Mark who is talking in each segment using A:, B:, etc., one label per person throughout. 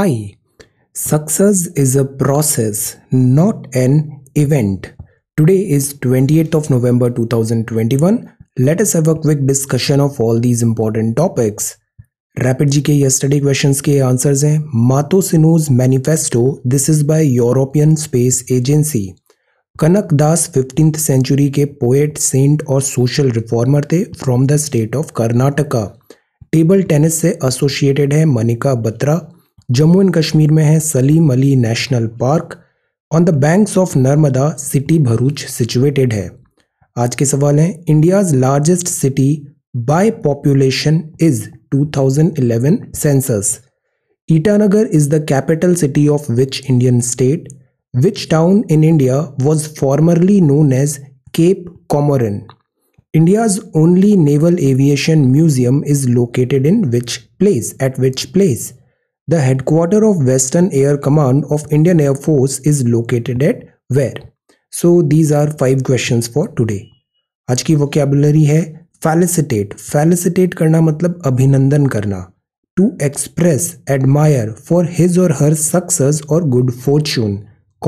A: I. Not an event today is an event. Today is 28th of November 2021. Let us have a quick discussion of all these important topics rapid G K yesterday questions के answers हैं Matosinhos manifesto this is by European Space Agency Kanaka Dasa fifteen century के poet saint और social reformer थे from the state of Karnataka table tennis से associated है Manika Batra Jammu and Kashmir में है Salim Ali national park on the banks of Narmada city Bharuch situated है आज के सवाल हैं India's largest city by population is 2011 census Itanagar is the capital city of which Indian state which town in India was formerly known as Cape Comorin India's only naval aviation museum is located in which place at which place The headquarter of Western Air Command of Indian Air Force is located at where? So these are five questions for today. आज की vocabulary है फैलिसिटेट फैलिसिटेट करना मतलब अभिनंदन करना to express admire for his और her success और good fortune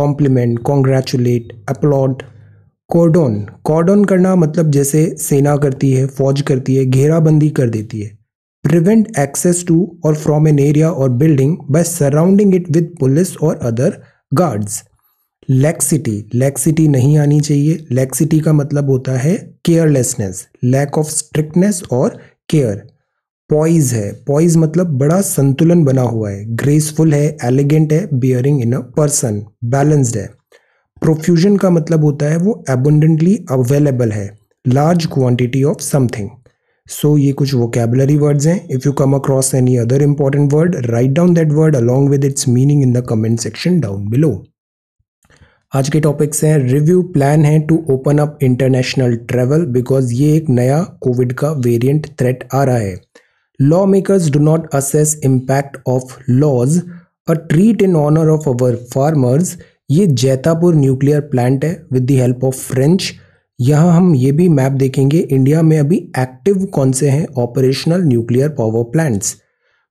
A: compliment congratulate applaud cordon cordon करना मतलब जैसे सेना करती है फौज करती है घेराबंदी कर देती है प्रिवेंट एक्सेस टू और फ्रॉम एन एरिया और building by surrounding it with police और अदर गार्ड्स लैक्सिटी लैक्सिटी नहीं आनी चाहिए लैक्सिटी का मतलब होता है केयरलेसनेस लैक ऑफ स्ट्रिक्टनेस और केयर पॉइज है पॉइज मतलब बड़ा संतुलन बना हुआ है ग्रेसफुल है एलिगेंट है bearing in a person balanced है प्रोफ्यूजन का मतलब होता है वो एबंडेंटली अवेलेबल है large quantity of something so so, ये कुछ वोकेबलरी वर्ड्स हैं if you come across any other important word write down that word along with its meaning in the comment section down below आज के topics हैं review plan है to open up international travel because ये एक नया Covid का variant threat आ रहा है law makers do not assess impact of laws a treat in honour of our farmers ये जैतापुर न्यूक्लियर प्लांट है with the help of French यहाँ हम ये भी मैप देखेंगे इंडिया में अभी एक्टिव कौन से हैं operational nuclear power plants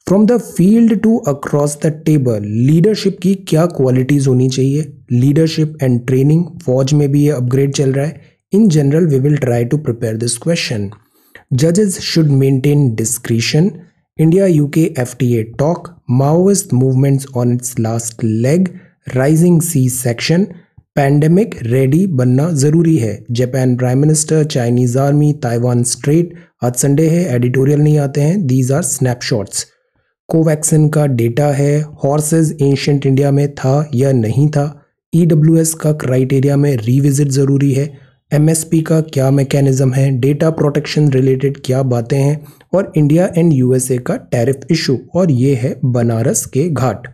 A: from the field to across the table leadership की क्या क्वालिटीज़ होनी चाहिए लीडरशिप एंड ट्रेनिंग फौज में भी ये अपग्रेड चल रहा है in general we will try to prepare this question जजेस should maintain discretion India UK a talk Maoist movements on its last leg rising C section pandemic ready बनना जरूरी है Japan prime minister Chinese army Taiwan strait आज Sunday है editorial नहीं आते हैं these are snapshots Covaxin का डेटा है हॉर्सेज एंशंट इंडिया में था या नहीं था ई e का क्राइटेरिया में रिविजिट ज़रूरी है एम का क्या मैकेनिज़्म है डेटा प्रोटेक्शन रिलेटेड क्या बातें हैं और इंडिया एंड यूएसए का टैरिफ इशू और ये है बनारस के घाट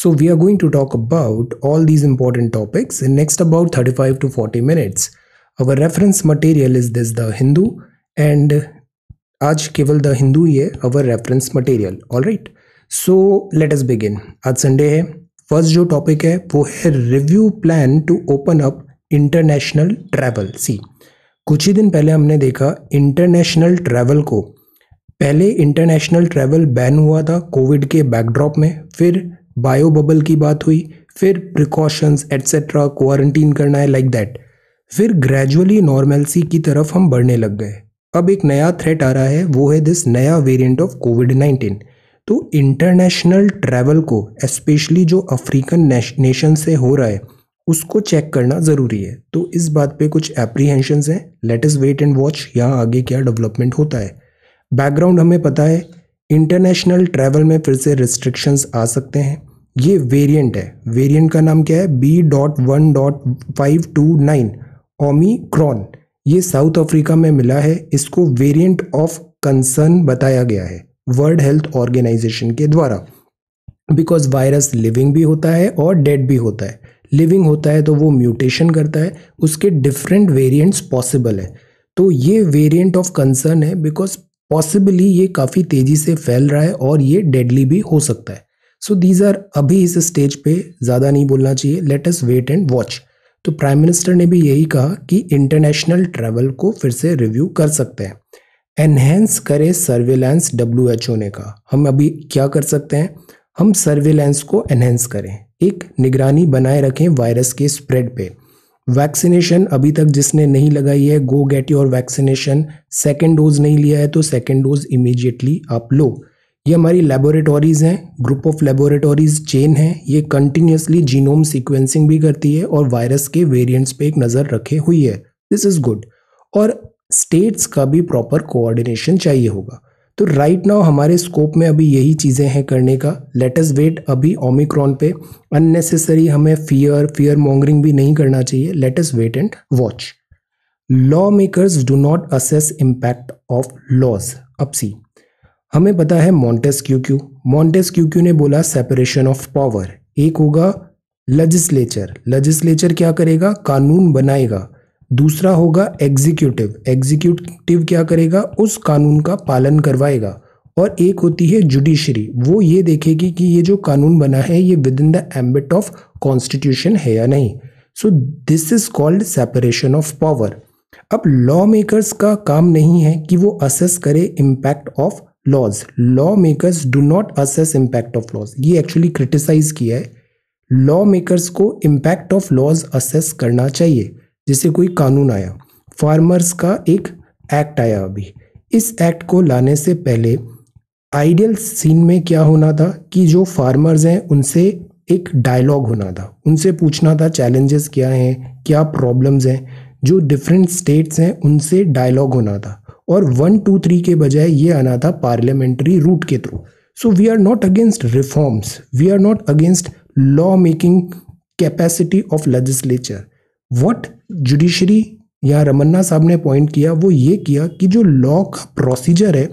A: So we are going to talk about all these important topics in next about 35 to 40 minutes. Our reference material is this The Hindu and आज केवल द हिंदू ही है our reference material all right so let us begin आज Sunday है first जो topic है वो है review plan to open up international travel see कुछ ही दिन पहले हमने देखा इंटरनेशनल ट्रैवल को पहले इंटरनेशनल ट्रैवल बैन हुआ था कोविड के बैकड्रॉप में फिर बायो बबल की बात हुई फिर प्रिकॉशंस एट्सेट्रा क्वारंटीन करना है लाइक like दैट फिर ग्रेजुअली नॉर्मेलसी की तरफ हम बढ़ने लग गए अब एक नया थ्रेट आ रहा है वो है दिस नया वेरिएंट ऑफ कोविड नाइन्टीन तो इंटरनेशनल ट्रैवल को स्पेशली जो अफ्रीकन नेशन से हो रहा है उसको चेक करना ज़रूरी है तो इस बात पे कुछ एप्रीहेंशन हैं लेट इस वेट एंड वॉच यहाँ आगे क्या डेवलपमेंट होता है बैकग्राउंड हमें पता है इंटरनेशनल ट्रैवल में फिर से रिस्ट्रिक्शंस आ सकते हैं ये वेरिएंट है वेरिएंट का नाम क्या है B dot one dot five two nine Omicron ये साउथ अफ्रीका में मिला है इसको वेरिएंट ऑफ कंसर्न बताया गया है वर्ल्ड हेल्थ ऑर्गेनाइजेशन के द्वारा बिकॉज वायरस लिविंग भी होता है और डेड भी होता है लिविंग होता है तो वो म्यूटेशन करता है उसके डिफरेंट वेरियंट्स पॉसिबल है तो ये वेरियंट ऑफ कंसर्न है बिकॉज पॉसिबली ये काफ़ी तेज़ी से फैल रहा है और ये डेडली भी हो सकता है सो दीज आर अभी इस स्टेज पे ज़्यादा नहीं बोलना चाहिए let us wait and watch तो प्राइम मिनिस्टर ने भी यही कहा कि इंटरनेशनल ट्रैवल को फिर से रिव्यू कर सकते हैं एनहेंस करे सर्वेलेंस डब्ल्यू एच ओ ने कहा हम अभी क्या कर सकते हैं हम सर्वेलेंस को एनहेंस करें एक निगरानी बनाए रखें वायरस के स्प्रेड पे वैक्सीनेशन अभी तक जिसने नहीं लगाई है go get your vaccination second dose नहीं लिया है तो सेकेंड डोज इमीजिएटली आप लो ये हमारी लेबोरेटोरीज़ हैं ग्रुप ऑफ लेबोरेटोरीज़ चेन है ये कंटिन्यूसली जीनोम सीक्वेंसिंग भी करती है और वायरस के वेरिएंट्स पे एक नज़र रखे हुई है दिस इज़ गुड और स्टेट्स का भी प्रॉपर कोऑर्डिनेशन चाहिए होगा तो राइट right नाउ हमारे स्कोप में अभी यही चीज़ें हैं करने का लेटस वेट अभी ओमिक्रॉन पे अननेसेसरी हमें फियर फियर मॉन्गरिंग भी नहीं करना चाहिए let's wait and watch law makers do not assess impact of laws अब सी हमें पता है मॉन्टेस क्यू मॉन्टेस क्यू ने बोला सेपरेशन ऑफ पावर एक होगा लजिस्लेचर लजिस्लेचर क्या करेगा कानून बनाएगा दूसरा होगा एग्जीक्यूटिव एग्जीक्यूटिव क्या करेगा उस कानून का पालन करवाएगा और एक होती है जुडिशरी वो ये देखेगी कि ये जो कानून बना है ये within the ambit of constitution है या नहीं so this is called separation of power अब लॉ मेकर्स का काम नहीं है कि वो असेस करे impact of laws law makers do not assess impact of laws ये एक्चुअली क्रिटिसाइज किया है लॉ मेकर्स को इम्पैक्ट ऑफ लॉज असेस करना चाहिए जैसे कोई कानून आया फार्मर्स का एक एक्ट आया अभी इस एक्ट को लाने से पहले आइडियल सीन में क्या होना था कि जो फार्मर्स हैं उनसे एक डायलॉग होना था उनसे पूछना था चैलेंजेस क्या हैं क्या प्रॉब्लम्स हैं जो डिफरेंट स्टेट्स हैं उनसे डायलॉग होना था और वन टू थ्री के बजाय ये आना था पार्लियामेंट्री रूट के through so we are not against reforms we are not against law making capacity of legislature what judiciary या रमन्ना साहब ने पॉइंट किया वो ये किया कि जो लॉ का प्रोसीजर है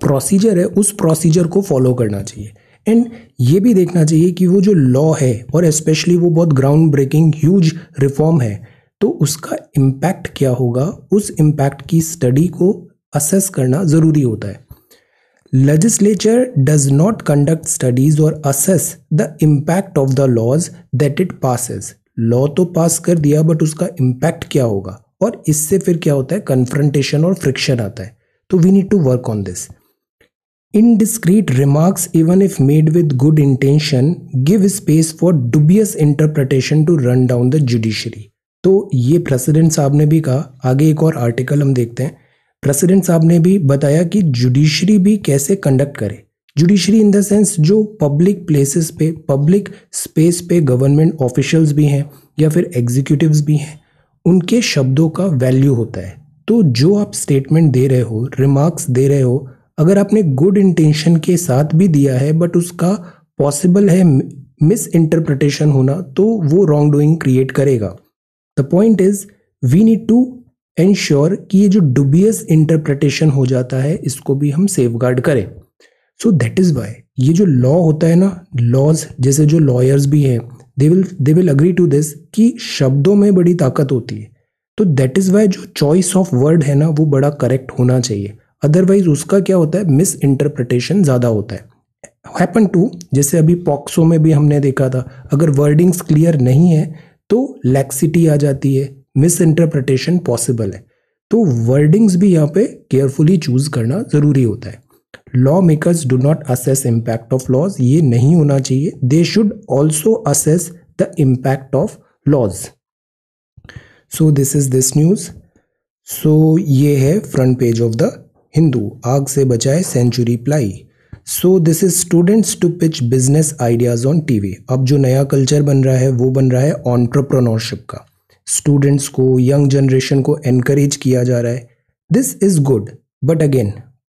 A: प्रोसीजर है उस प्रोसीजर को फॉलो करना चाहिए एंड ये भी देखना चाहिए कि वो जो लॉ है और स्पेशली वो बहुत ग्राउंड ब्रेकिंग ह्यूज रिफॉर्म है तो उसका इम्पैक्ट क्या होगा उस इम्पैक्ट की स्टडी को असेस करना ज़रूरी होता है legislature does not conduct studies और assess the impact of the laws that it passes law तो पास कर दिया बट उसका इम्पैक्ट क्या होगा और इससे फिर क्या होता है कन्फ्रंटेशन और फ्रिक्शन आता है तो we need to work on this indiscreet remarks even if made with good intention give space for dubious interpretation to run down the judiciary तो ये प्रेसिडेंट साहब ने भी कहा आगे एक और आर्टिकल हम देखते हैं प्रेसिडेंट साहब ने भी बताया कि जुडिशरी भी कैसे कंडक्ट करे जुडिशरी इन द सेंस जो पब्लिक प्लेसेस पे पब्लिक स्पेस पे गवर्नमेंट ऑफिशियल्स भी हैं या फिर एग्जीक्यूटिव्स भी हैं उनके शब्दों का वैल्यू होता है तो जो आप स्टेटमेंट दे रहे हो रिमार्क्स दे रहे हो अगर आपने गुड इंटेंशन के साथ भी दिया है बट उसका पॉसिबल है मिस इंटरप्रटेशन होना तो वो रॉन्ग डूइंग क्रिएट करेगा the point is we need to ensure कि ये जो डुबियस इंटरप्रिटेशन हो जाता है इसको भी हम सेफ गार्ड करें सो दैट इज़ वाई ये जो लॉ होता है ना लॉज जैसे जो लॉयर्स भी हैं they will they will agree to this कि शब्दों में बड़ी ताकत होती है तो दैट इज़ वाई जो चॉइस ऑफ वर्ड है ना वो बड़ा करेक्ट होना चाहिए अदरवाइज उसका क्या होता है मिस इंटरप्रिटेशन ज़्यादा होता है हैपन टू जैसे अभी पॉक्सो में भी हमने देखा था अगर वर्डिंग्स क्लियर नहीं है तो लैक्सिटी आ जाती है मिस इंटरप्रटेशन पॉसिबल है तो वर्डिंग्स भी यहाँ पे केयरफुली चूज करना ज़रूरी होता है law makers do not assess impact of laws ये नहीं होना चाहिए they should also assess the impact of laws so this is this news so ये है front page of the Hindu आग से बचाए century ply so this is students to pitch business ideas on TV अब जो नया कल्चर बन रहा है वो बन रहा है ऑन्ट्रप्रनोरशिप का स्टूडेंट्स को यंग जनरेशन को एनकरेज किया जा रहा है this is good but again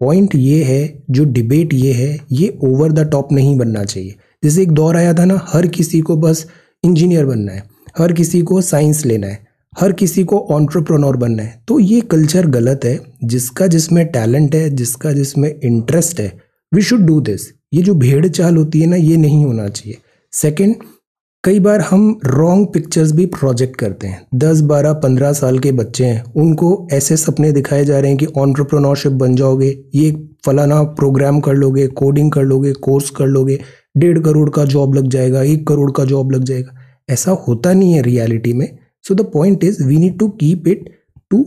A: point ये है जो डिबेट ये है ये ओवर द टॉप नहीं बनना चाहिए जैसे एक दौर आया था ना हर किसी को बस इंजीनियर बनना है हर किसी को साइंस लेना है हर किसी को ऑन्ट्रप्रोनोर बनना है तो ये कल्चर गलत है जिसका जिसमें टैलेंट है जिसका जिसमें इंटरेस्ट है वी शुड डू दिस ये जो भेड़ चाल होती है ना ये नहीं होना चाहिए सेकेंड कई बार हम रॉन्ग पिक्चर्स भी प्रोजेक्ट करते हैं दस बारह पंद्रह साल के बच्चे हैं उनको ऐसे सपने दिखाए जा रहे हैं कि ऑन्टरप्रोनोरशिप बन जाओगे ये फलाना प्रोग्राम कर लोगे कोडिंग कर लोगे कोर्स कर लोगे डेढ़ करोड़ का जॉब लग जाएगा एक करोड़ का जॉब लग जाएगा ऐसा होता नहीं है रियलिटी में so the point is we need to keep it to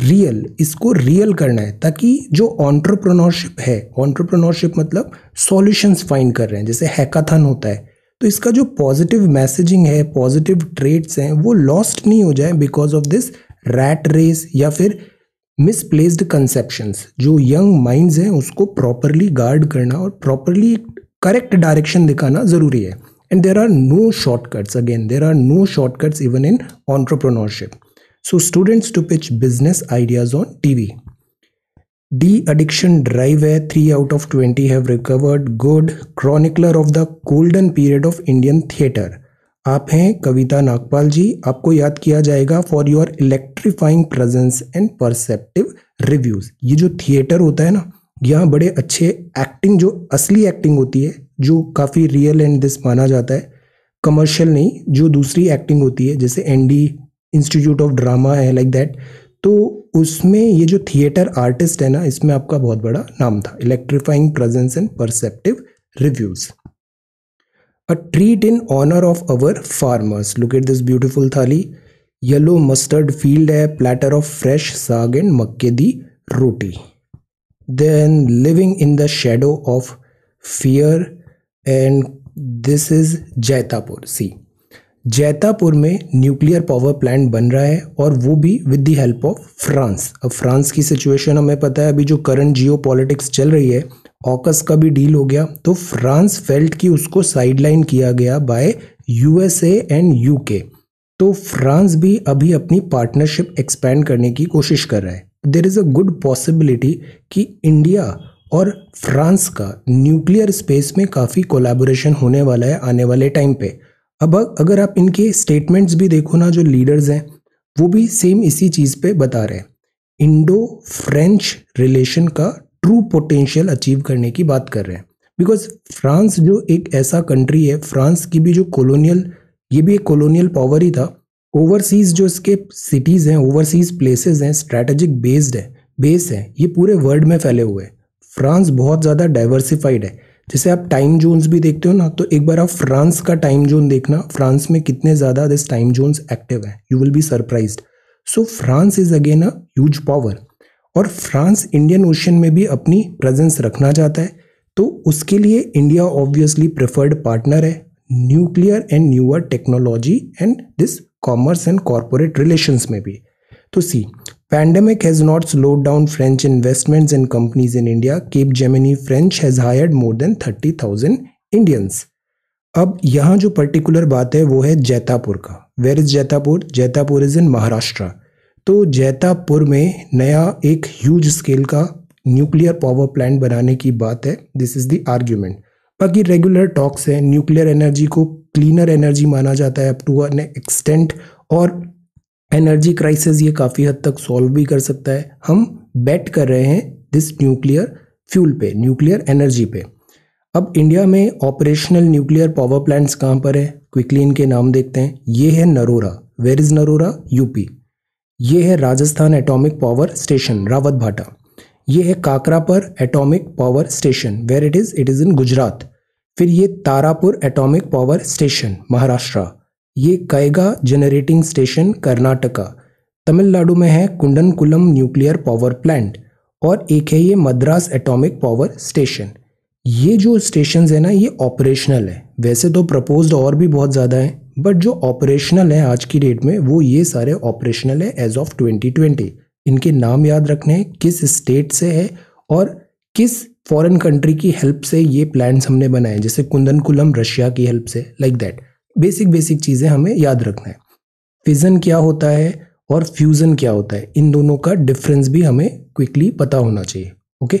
A: real इसको रियल करना है ताकि जो ऑन्ट्रप्रनोरशिप है ऑन्ट्रप्रनोरशिप मतलब सॉल्यूशंस फाइंड कर रहे हैं जैसे हैकाथन होता है तो इसका जो पॉजिटिव मैसेजिंग है पॉजिटिव ट्रेड्स हैं वो लॉस्ट नहीं हो जाए because of this rat race या फिर मिसप्लेस्ड कंसेप्शंस जो यंग माइंड्स हैं उसको प्रॉपरली गार्ड करना और प्रॉपरली करेक्ट डायरेक्शन दिखाना ज़रूरी है and there are no shortcuts again there are no shortcuts even in entrepreneurship So students to pitch business ideas on TV. The addiction drive where 3 out of 20 have recovered good chronicler of the golden period of Indian theatre. आप हैं कविता नागपाल जी आपको याद किया जाएगा for your electrifying presence and perceptive reviews ये जो theatre होता है ना यहाँ बड़े अच्छे एक्टिंग जो असली एक्टिंग होती है जो काफ़ी रियल एंड दिस माना जाता है कमर्शियल नहीं जो दूसरी एक्टिंग होती है जैसे एनडी इंस्टीट्यूट ऑफ ड्रामा है लाइक like दैट तो उसमें ये जो थिएटर आर्टिस्ट है ना इसमें आपका बहुत बड़ा नाम था electrifying presence and perceptive reviews a treat in honour of our farmers look at this beautiful thali yellow mustard field है platter of fresh saag and मक्के दी roti then living in the shadow of fear and this is Jaitapur see Jaitapur में nuclear power plant बन रहा है और वो भी with the help of France अब फ्रांस की सिचुएशन हमें पता है अभी जो करंट जियो पॉलिटिक्स चल रही है ऑकस का भी डील हो गया तो फ्रांस फेल्ट कि उसको साइडलाइन किया गया बाय यूएसए एंड यूके तो फ्रांस भी अभी अपनी पार्टनरशिप एक्सपैंड करने की कोशिश कर रहा है there is a good possibility कि इंडिया और फ्रांस का न्यूक्लियर स्पेस में काफ़ी कोलैबोरेशन होने वाला है आने वाले टाइम पे अब अगर आप इनके स्टेटमेंट्स भी देखो ना जो लीडर्स हैं वो भी सेम इसी चीज़ पे बता रहे हैं इंडो फ्रेंच रिलेशन का ट्रू पोटेंशियल अचीव करने की बात कर रहे हैं बिकॉज फ्रांस जो एक ऐसा कंट्री है फ्रांस की भी जो कॉलोनियल ये भी एक कॉलोनियल पावर ही था ओवरसीज़ जो इसके सिटीज़ हैं ओवरसीज़ प्लेसेस हैं स्ट्रैटेजिक बेस्ड है बेस हैं ये पूरे वर्ल्ड में फैले हुए हैं फ्रांस बहुत ज़्यादा डाइवर्सिफाइड है जैसे आप टाइम जोन्स भी देखते हो ना तो एक बार आप फ्रांस का टाइम जोन देखना फ्रांस में कितने ज़्यादा दिस टाइम जोन्स एक्टिव हैं you will be surprise so France is again a huge power और फ्रांस इंडियन ओशन में भी अपनी प्रेजेंस रखना चाहता है तो उसके लिए इंडिया ऑब्वियसली प्रेफर्ड पार्टनर है nuclear and newer technology and this commerce and corporate relations में भी तो सी Pandemic has not slowed down French investments and companies in India. Cape Gemini French has hired more than 30,000 Indians. अब यहाँ जो particular बात है वो है जैतापुर का where is Jaitapur Jaitapur is in Maharashtra तो जैतापुर में नया एक ह्यूज स्केल का न्यूक्लियर पावर प्लांट बनाने की बात है दिस इज़ द आर्ग्यूमेंट बाकी रेगुलर टॉक्स हैं न्यूक्लियर एनर्जी को क्लीनर एनर्जी माना जाता है अप टू एन एक्सटेंट और एनर्जी क्राइसिस ये काफ़ी हद तक सॉल्व भी कर सकता है हम बेट कर रहे हैं दिस न्यूक्लियर फ्यूल पे न्यूक्लियर एनर्जी पे अब इंडिया में ऑपरेशनल न्यूक्लियर पावर प्लांट्स कहाँ पर है क्विकली इनके नाम देखते हैं ये है Narora where is Narora UP ये है Rajasthan atomic power station Rawat Bhata ये है Kakrapar atomic power station where it is it is in Gujarat फिर ये Tarapur atomic power station Maharashtra ये कायगा जनरेटिंग स्टेशन कर्नाटका तमिलनाडु में है कुंडनकुलम न्यूक्लियर पावर प्लांट और एक है ये मद्रास एटॉमिक पावर स्टेशन ये जो स्टेशन है ना ये ऑपरेशनल है वैसे तो प्रपोज और भी बहुत ज़्यादा हैं बट जो ऑपरेशनल है आज की डेट में वो ये सारे ऑपरेशनल है एज ऑफ 2020 इनके नाम याद रखने हैं किस स्टेट से है और किस फॉरेन कंट्री की हेल्प से ये प्लान्स हमने बनाए जैसे कुंदनकुलम रशिया की हेल्प से like like that basic basic चीज़ें हमें याद रखना है फिज़न क्या होता है और फ्यूज़न क्या होता है इन दोनों का डिफरेंस भी हमें क्विकली पता होना चाहिए okay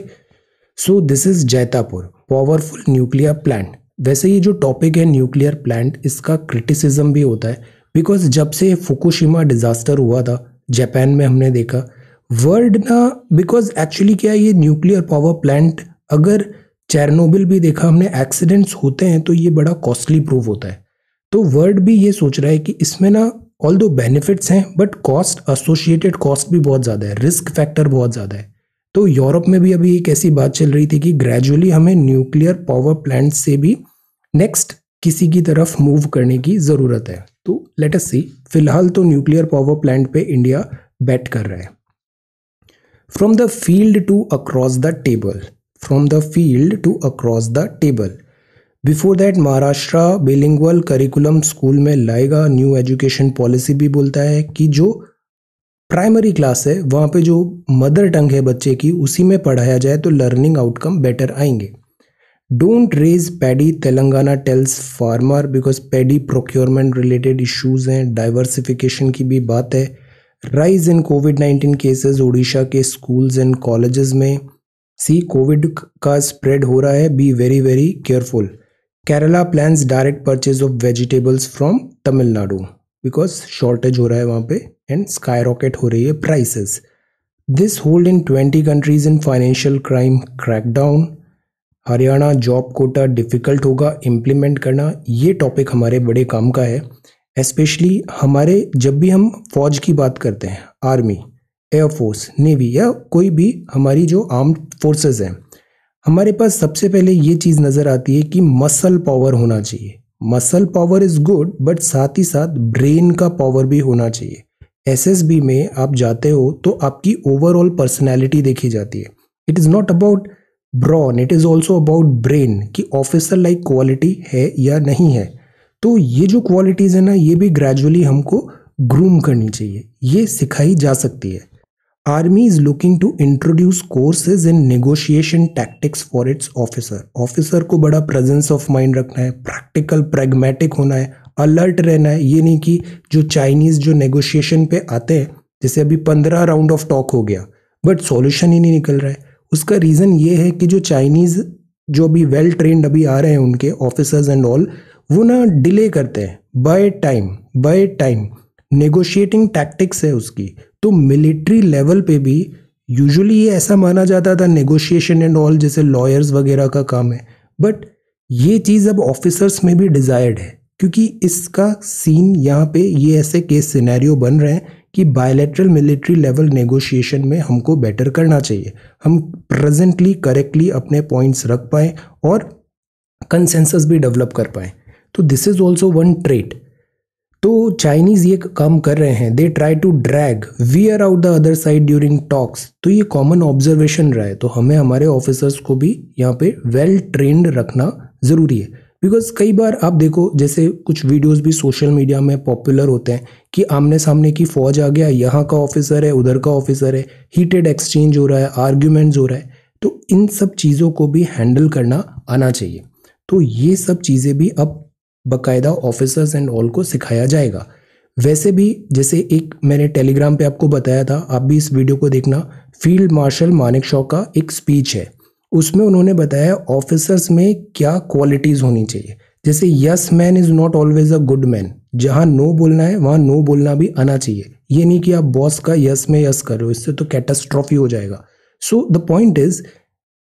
A: so this is Jaitapur powerful nuclear plant वैसे ये जो टॉपिक है न्यूक्लियर प्लांट इसका क्रिटिसिज्म भी होता है बिकॉज जब से फुकुशिमा डिज़ास्टर हुआ था जापान में हमने देखा वर्ल्ड ना बिकॉज एक्चुअली क्या ये न्यूक्लियर पावर प्लांट अगर चेरनोबिल भी देखा हमने एक्सीडेंट्स होते हैं तो ये बड़ा कॉस्टली प्रूफ होता है तो वर्ल्ड भी ये सोच रहा है कि इसमें ना ऑल दो बेनिफिट्स हैं बट कॉस्ट एसोसिएटेड कॉस्ट भी बहुत ज़्यादा है रिस्क फैक्टर बहुत ज़्यादा है तो यूरोप में भी अभी एक ऐसी बात चल रही थी कि ग्रेजुअली हमें न्यूक्लियर पावर प्लांट से भी नेक्स्ट किसी की तरफ मूव करने की ज़रूरत है तो लेट अस सी फिलहाल तो न्यूक्लियर पावर प्लांट पे इंडिया बैट कर रहा है from the field to across the table from the field to across the table before that Maharashtra bilingual curriculum school में लाएगा न्यू एजुकेशन पॉलिसी भी बोलता है कि जो प्राइमरी क्लास है वहाँ पे जो मदर टंग है बच्चे की उसी में पढ़ाया जाए तो लर्निंग आउटकम बेटर आएंगे don't raise paddy Telangana tells farmer because paddy procurement related issues हैं डाइवर्सिफिकेशन की भी बात है rise in COVID nineteen cases Odisha के स्कूल्स एंड कॉलेजेस में सी कोविड का स्प्रेड हो रहा है be very very careful Kerala plans direct purchase of vegetables from Tamil Nadu because shortage हो रहा है वहाँ पे एंड स्काई रॉकेट हो रही है prices this hold in twenty countries in financial crime crackdown Haryana job quota difficult होगा इम्प्लीमेंट करना ये टॉपिक हमारे बड़े काम का है एस्पेशली हमारे जब भी हम फौज की बात करते हैं आर्मी एयरफोर्स नेवी या कोई भी हमारी जो आर्म्ड फोर्सेज हैं हमारे पास सबसे पहले ये चीज़ नज़र आती है कि मसल पावर होना चाहिए muscle power is good but साथ ही साथ ब्रेन का पावर भी होना चाहिए एस एस बी में आप जाते हो तो आपकी ओवरऑल पर्सनैलिटी देखी जाती है it is not about brawn it is also about brain कि ऑफिसर लाइक क्वालिटी है या नहीं है तो ये जो क्वालिटीज़ है ना ये भी ग्रेजुअली हमको ग्रूम करनी चाहिए ये सिखाई जा सकती है army is looking to introduce courses in negotiation tactics for its officer officer को बड़ा प्रेजेंस ऑफ माइंड रखना है प्रैक्टिकल प्रेगमेटिक होना है अलर्ट रहना है ये नहीं कि जो चाइनीज जो नेगोशिएशन पे आते हैं जैसे अभी पंद्रह राउंड ऑफ टॉक हो गया बट सॉल्यूशन ही नहीं निकल रहा है उसका रीज़न ये है कि जो चाइनीज़ जो अभी वेल ट्रेंड अभी आ रहे हैं उनके ऑफिसर्स एंड ऑल वो ना डिले करते हैं by time by time negotiating tactics है उसकी तो मिलिट्री लेवल पे भी यूजुअली ये ऐसा माना जाता था नेगोशिएशन एंड ऑल जैसे लॉयर्स वगैरह का काम है बट ये चीज़ अब ऑफिसर्स में भी डिज़ायर्ड है क्योंकि इसका सीन यहाँ पे ये ऐसे केस सिनेरियो बन रहे हैं कि बायोलेट्रल मिलिट्री लेवल नेगोशिएशन में हमको बेटर करना चाहिए हम प्रेजेंटली करेक्टली अपने पॉइंट्स रख पाएँ और कंसेंसस भी डेवलप कर पाएँ तो this is also one trait तो चाइनीज़ ये काम कर रहे हैं they try to drag we are out the other side during talks तो ये कॉमन ऑब्जर्वेशन रहा है तो हमें हमारे ऑफिसर्स को भी यहाँ पे वेल ट्रेंड रखना ज़रूरी है बिकॉज कई बार आप देखो जैसे कुछ वीडियोस भी सोशल मीडिया में पॉपुलर होते हैं कि आमने सामने की फ़ौज आ गया यहाँ का ऑफिसर है उधर का ऑफिसर है हीटेड एक्सचेंज हो रहा है आर्ग्यूमेंट्स हो रहा है तो इन सब चीज़ों को भी हैंडल करना आना चाहिए तो ये सब चीज़ें भी अब बकायदा ऑफिसर्स एंड ऑल को सिखाया जाएगा वैसे भी जैसे एक मैंने टेलीग्राम पे आपको बताया था आप भी इस वीडियो को देखना फील्ड मार्शल मानिक शॉ का एक स्पीच है उसमें उन्होंने बताया ऑफिसर्स में क्या क्वालिटीज़ होनी चाहिए जैसे yes man is not always a good man जहाँ नो बोलना है वहाँ नो बोलना भी आना चाहिए ये नहीं कि आप बॉस का यस में यस करो इससे तो कैटास्ट्रॉफी हो जाएगा सो द पॉइंट इज़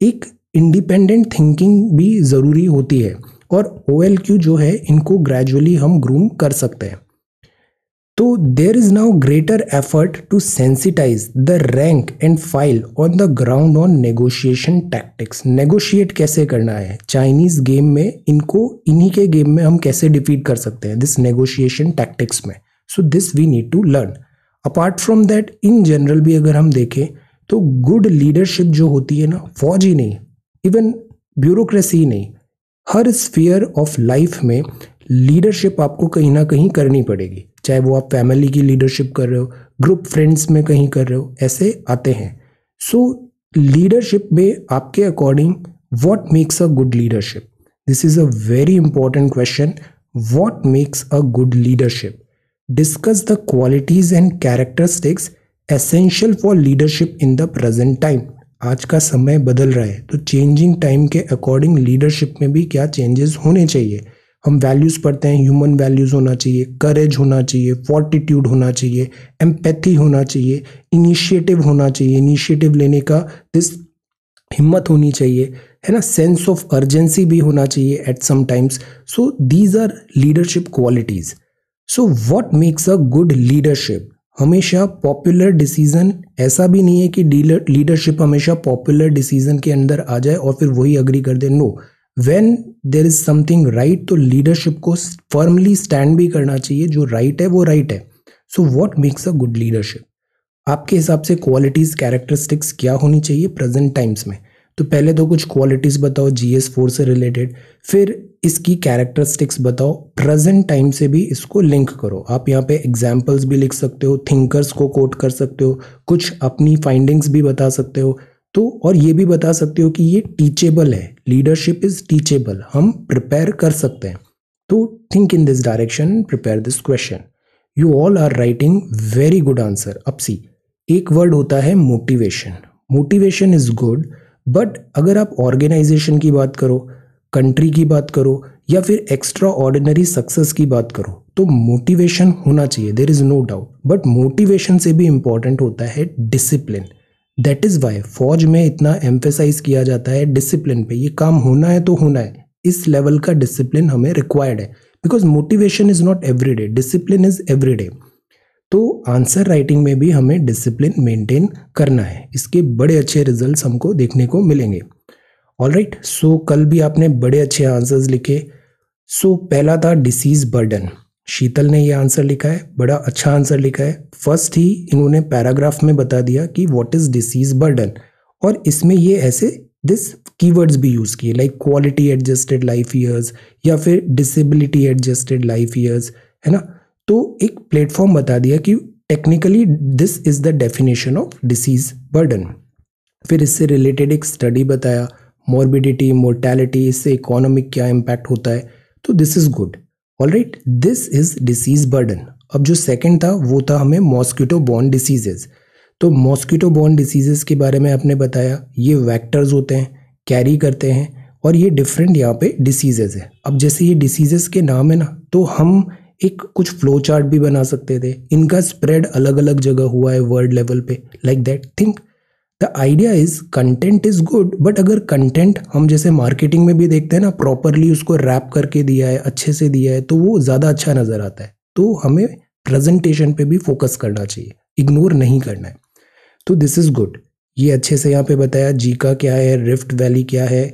A: एक इंडिपेंडेंट थिंकिंग भी ज़रूरी होती है और ओ जो है इनको ग्रेजुअली हम ग्रूम कर सकते हैं तो there is now greater effort to sensitise the rank and file on the ground on negotiation tactics negotiate कैसे करना है चाइनीज गेम में इनको इन्हीं के गेम में हम कैसे डिफीट कर सकते हैं दिस नेगोशिएशन टैक्टिक्स में so this we need to learn apart from that in general भी अगर हम देखें तो गुड लीडरशिप जो होती है ना फौज ही नहीं इवन ब्यूरोक्रेसी ही नहीं हर स्फीयर ऑफ लाइफ में लीडरशिप आपको कहीं ना कहीं करनी पड़ेगी चाहे वो आप फैमिली की लीडरशिप कर रहे हो ग्रुप फ्रेंड्स में कहीं कर रहे हो ऐसे आते हैं सो लीडरशिप में आपके according what makes a good leadership this is a very important question what makes a good leadership discuss the qualities and characteristics essential for leadership in the present time आज का समय बदल रहा है तो चेंजिंग टाइम के according leadership में भी क्या चेंजेस होने चाहिए हम वैल्यूज़ पढ़ते हैं ह्यूमन वैल्यूज़ होना चाहिए करेज होना चाहिए फोर्टिट्यूड होना चाहिए एम्पैथी होना चाहिए इनिशिएटिव होना चाहिए इनिशिएटिव लेने का दिस हिम्मत होनी चाहिए है ना सेंस ऑफ अर्जेंसी भी होना चाहिए at some times so these are leadership qualities so what makes a good leadership हमेशा पॉपुलर डिसीजन ऐसा भी नहीं है कि डीलर लीडरशिप हमेशा पॉपुलर डिसीजन के अंदर आ जाए और फिर वही अग्री कर दे no when there is something right तो लीडरशिप को फर्मली स्टैंड भी करना चाहिए जो राइट right है वो राइट right है so what makes a good leadership आपके हिसाब से क्वालिटीज़ कैरेक्टरिस्टिक्स क्या होनी चाहिए प्रेजेंट टाइम्स में तो पहले तो कुछ क्वालिटीज़ बताओ जी एस फोर से रिलेटेड फिर इसकी कैरेक्टरिस्टिक्स बताओ प्रेजेंट टाइम से भी इसको लिंक करो आप यहाँ पे एग्जाम्पल्स भी लिख सकते हो थिंकर्स को कोट कर सकते हो कुछ अपनी फाइंडिंग्स भी बता सकते हो तो और ये भी बता सकते हो कि ये टीचेबल है लीडरशिप इज़ टीचेबल हम प्रिपेयर कर सकते हैं तो think in this direction prepare this question you all are writing very good answer अब सी एक वर्ड होता है motivation motivation is good but अगर आप ऑर्गेनाइजेशन की बात करो कंट्री की बात करो या फिर एक्स्ट्रा ऑर्डिनरी सक्सेस की बात करो तो मोटिवेशन होना चाहिए there is no doubt but motivation से भी इंपॉर्टेंट होता है डिसिप्लिन दैट इज़ वाई फौज में इतना एम्फेसाइज किया जाता है डिसिप्लिन पे ये काम होना है तो होना है इस लेवल का डिसिप्लिन हमें रिक्वायर्ड है because motivation is not every day discipline is every day तो आंसर राइटिंग में भी हमें डिसिप्लिन मेंटेन करना है इसके बड़े अच्छे रिजल्ट्स हमको देखने को मिलेंगे ऑल राइट सो कल भी आपने बड़े अच्छे आंसर्स लिखे सो so, पहला था डिसीज बर्डन शीतल ने ये आंसर लिखा है बड़ा अच्छा आंसर लिखा है फर्स्ट ही इन्होंने पैराग्राफ में बता दिया कि वॉट इज़ डिसीज बर्डन और इसमें ये ऐसे दिस कीवर्ड्स भी यूज़ किए like quality adjusted life years या फिर डिसेबिलिटी एडजस्टेड लाइफ ईयर्स है ना तो एक प्लेटफॉर्म बता दिया कि technically this is the definition of disease burden फिर इससे रिलेटेड एक स्टडी बताया मॉर्बिडिटी मोर्टैलिटी इससे इकोनॉमिक क्या इम्पैक्ट होता है तो this is good all right this is disease burden अब जो सेकेंड था वो था हमें मॉस्किटो बॉर्न डिसीजेज तो मॉस्किटो बॉर्न डिसीजेज के बारे में आपने बताया ये वैक्टर्स होते हैं कैरी करते हैं और ये डिफरेंट यहाँ पे डिसीजेज है अब जैसे ये डिसीजेज के नाम है ना तो हम एक कुछ फ्लो चार्ट भी बना सकते थे इनका स्प्रेड अलग अलग जगह हुआ है वर्ल्ड लेवल पे like that think the idea is content is good but अगर कंटेंट हम जैसे मार्केटिंग में भी देखते हैं ना प्रॉपरली उसको रैप करके दिया है अच्छे से दिया है तो वो ज़्यादा अच्छा नज़र आता है तो हमें प्रेजेंटेशन पे भी फोकस करना चाहिए इग्नोर नहीं करना है तो दिस इज़ गुड ये अच्छे से यहाँ पे बताया जीका क्या है रिफ्ट वैली क्या है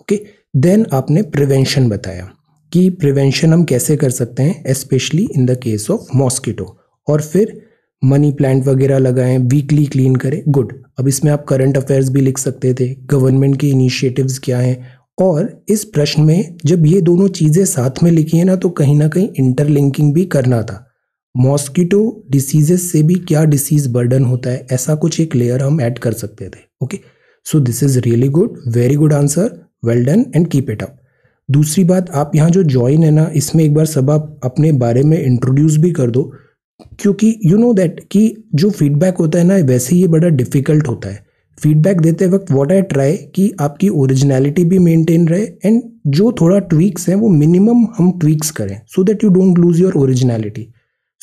A: ओके okay? देन आपने प्रिवेंशन बताया कि प्रिवेंशन हम कैसे कर सकते हैं specially in the case of mosquito और फिर मनी प्लांट वगैरह लगाएं वीकली क्लीन करें गुड अब इसमें आप करंट अफेयर्स भी लिख सकते थे गवर्नमेंट के इनिशिएटिव्स क्या हैं और इस प्रश्न में जब ये दोनों चीज़ें साथ में लिखी है ना तो कहीं ना कहीं इंटरलिंकिंग भी करना था मॉस्किटो डिसीजेस से भी क्या डिसीज़ बर्डन होता है ऐसा कुछ एक लेयर हम ऐड कर सकते थे okay so this is really good very good answer well done and keep it up दूसरी बात आप यहाँ जो ज्वाइन है ना इसमें एक बार सब आप अपने बारे में इंट्रोड्यूस भी कर दो क्योंकि यू नो दैट कि जो फीडबैक होता है ना वैसे ही बड़ा डिफ़िकल्ट होता है फीडबैक देते वक्त वॉट आई ट्राई कि आपकी ओरिजिनलिटी भी मेंटेन रहे एंड जो थोड़ा ट्वीक्स हैं वो मिनिमम हम ट्वीक्स करें so that you don't lose your originality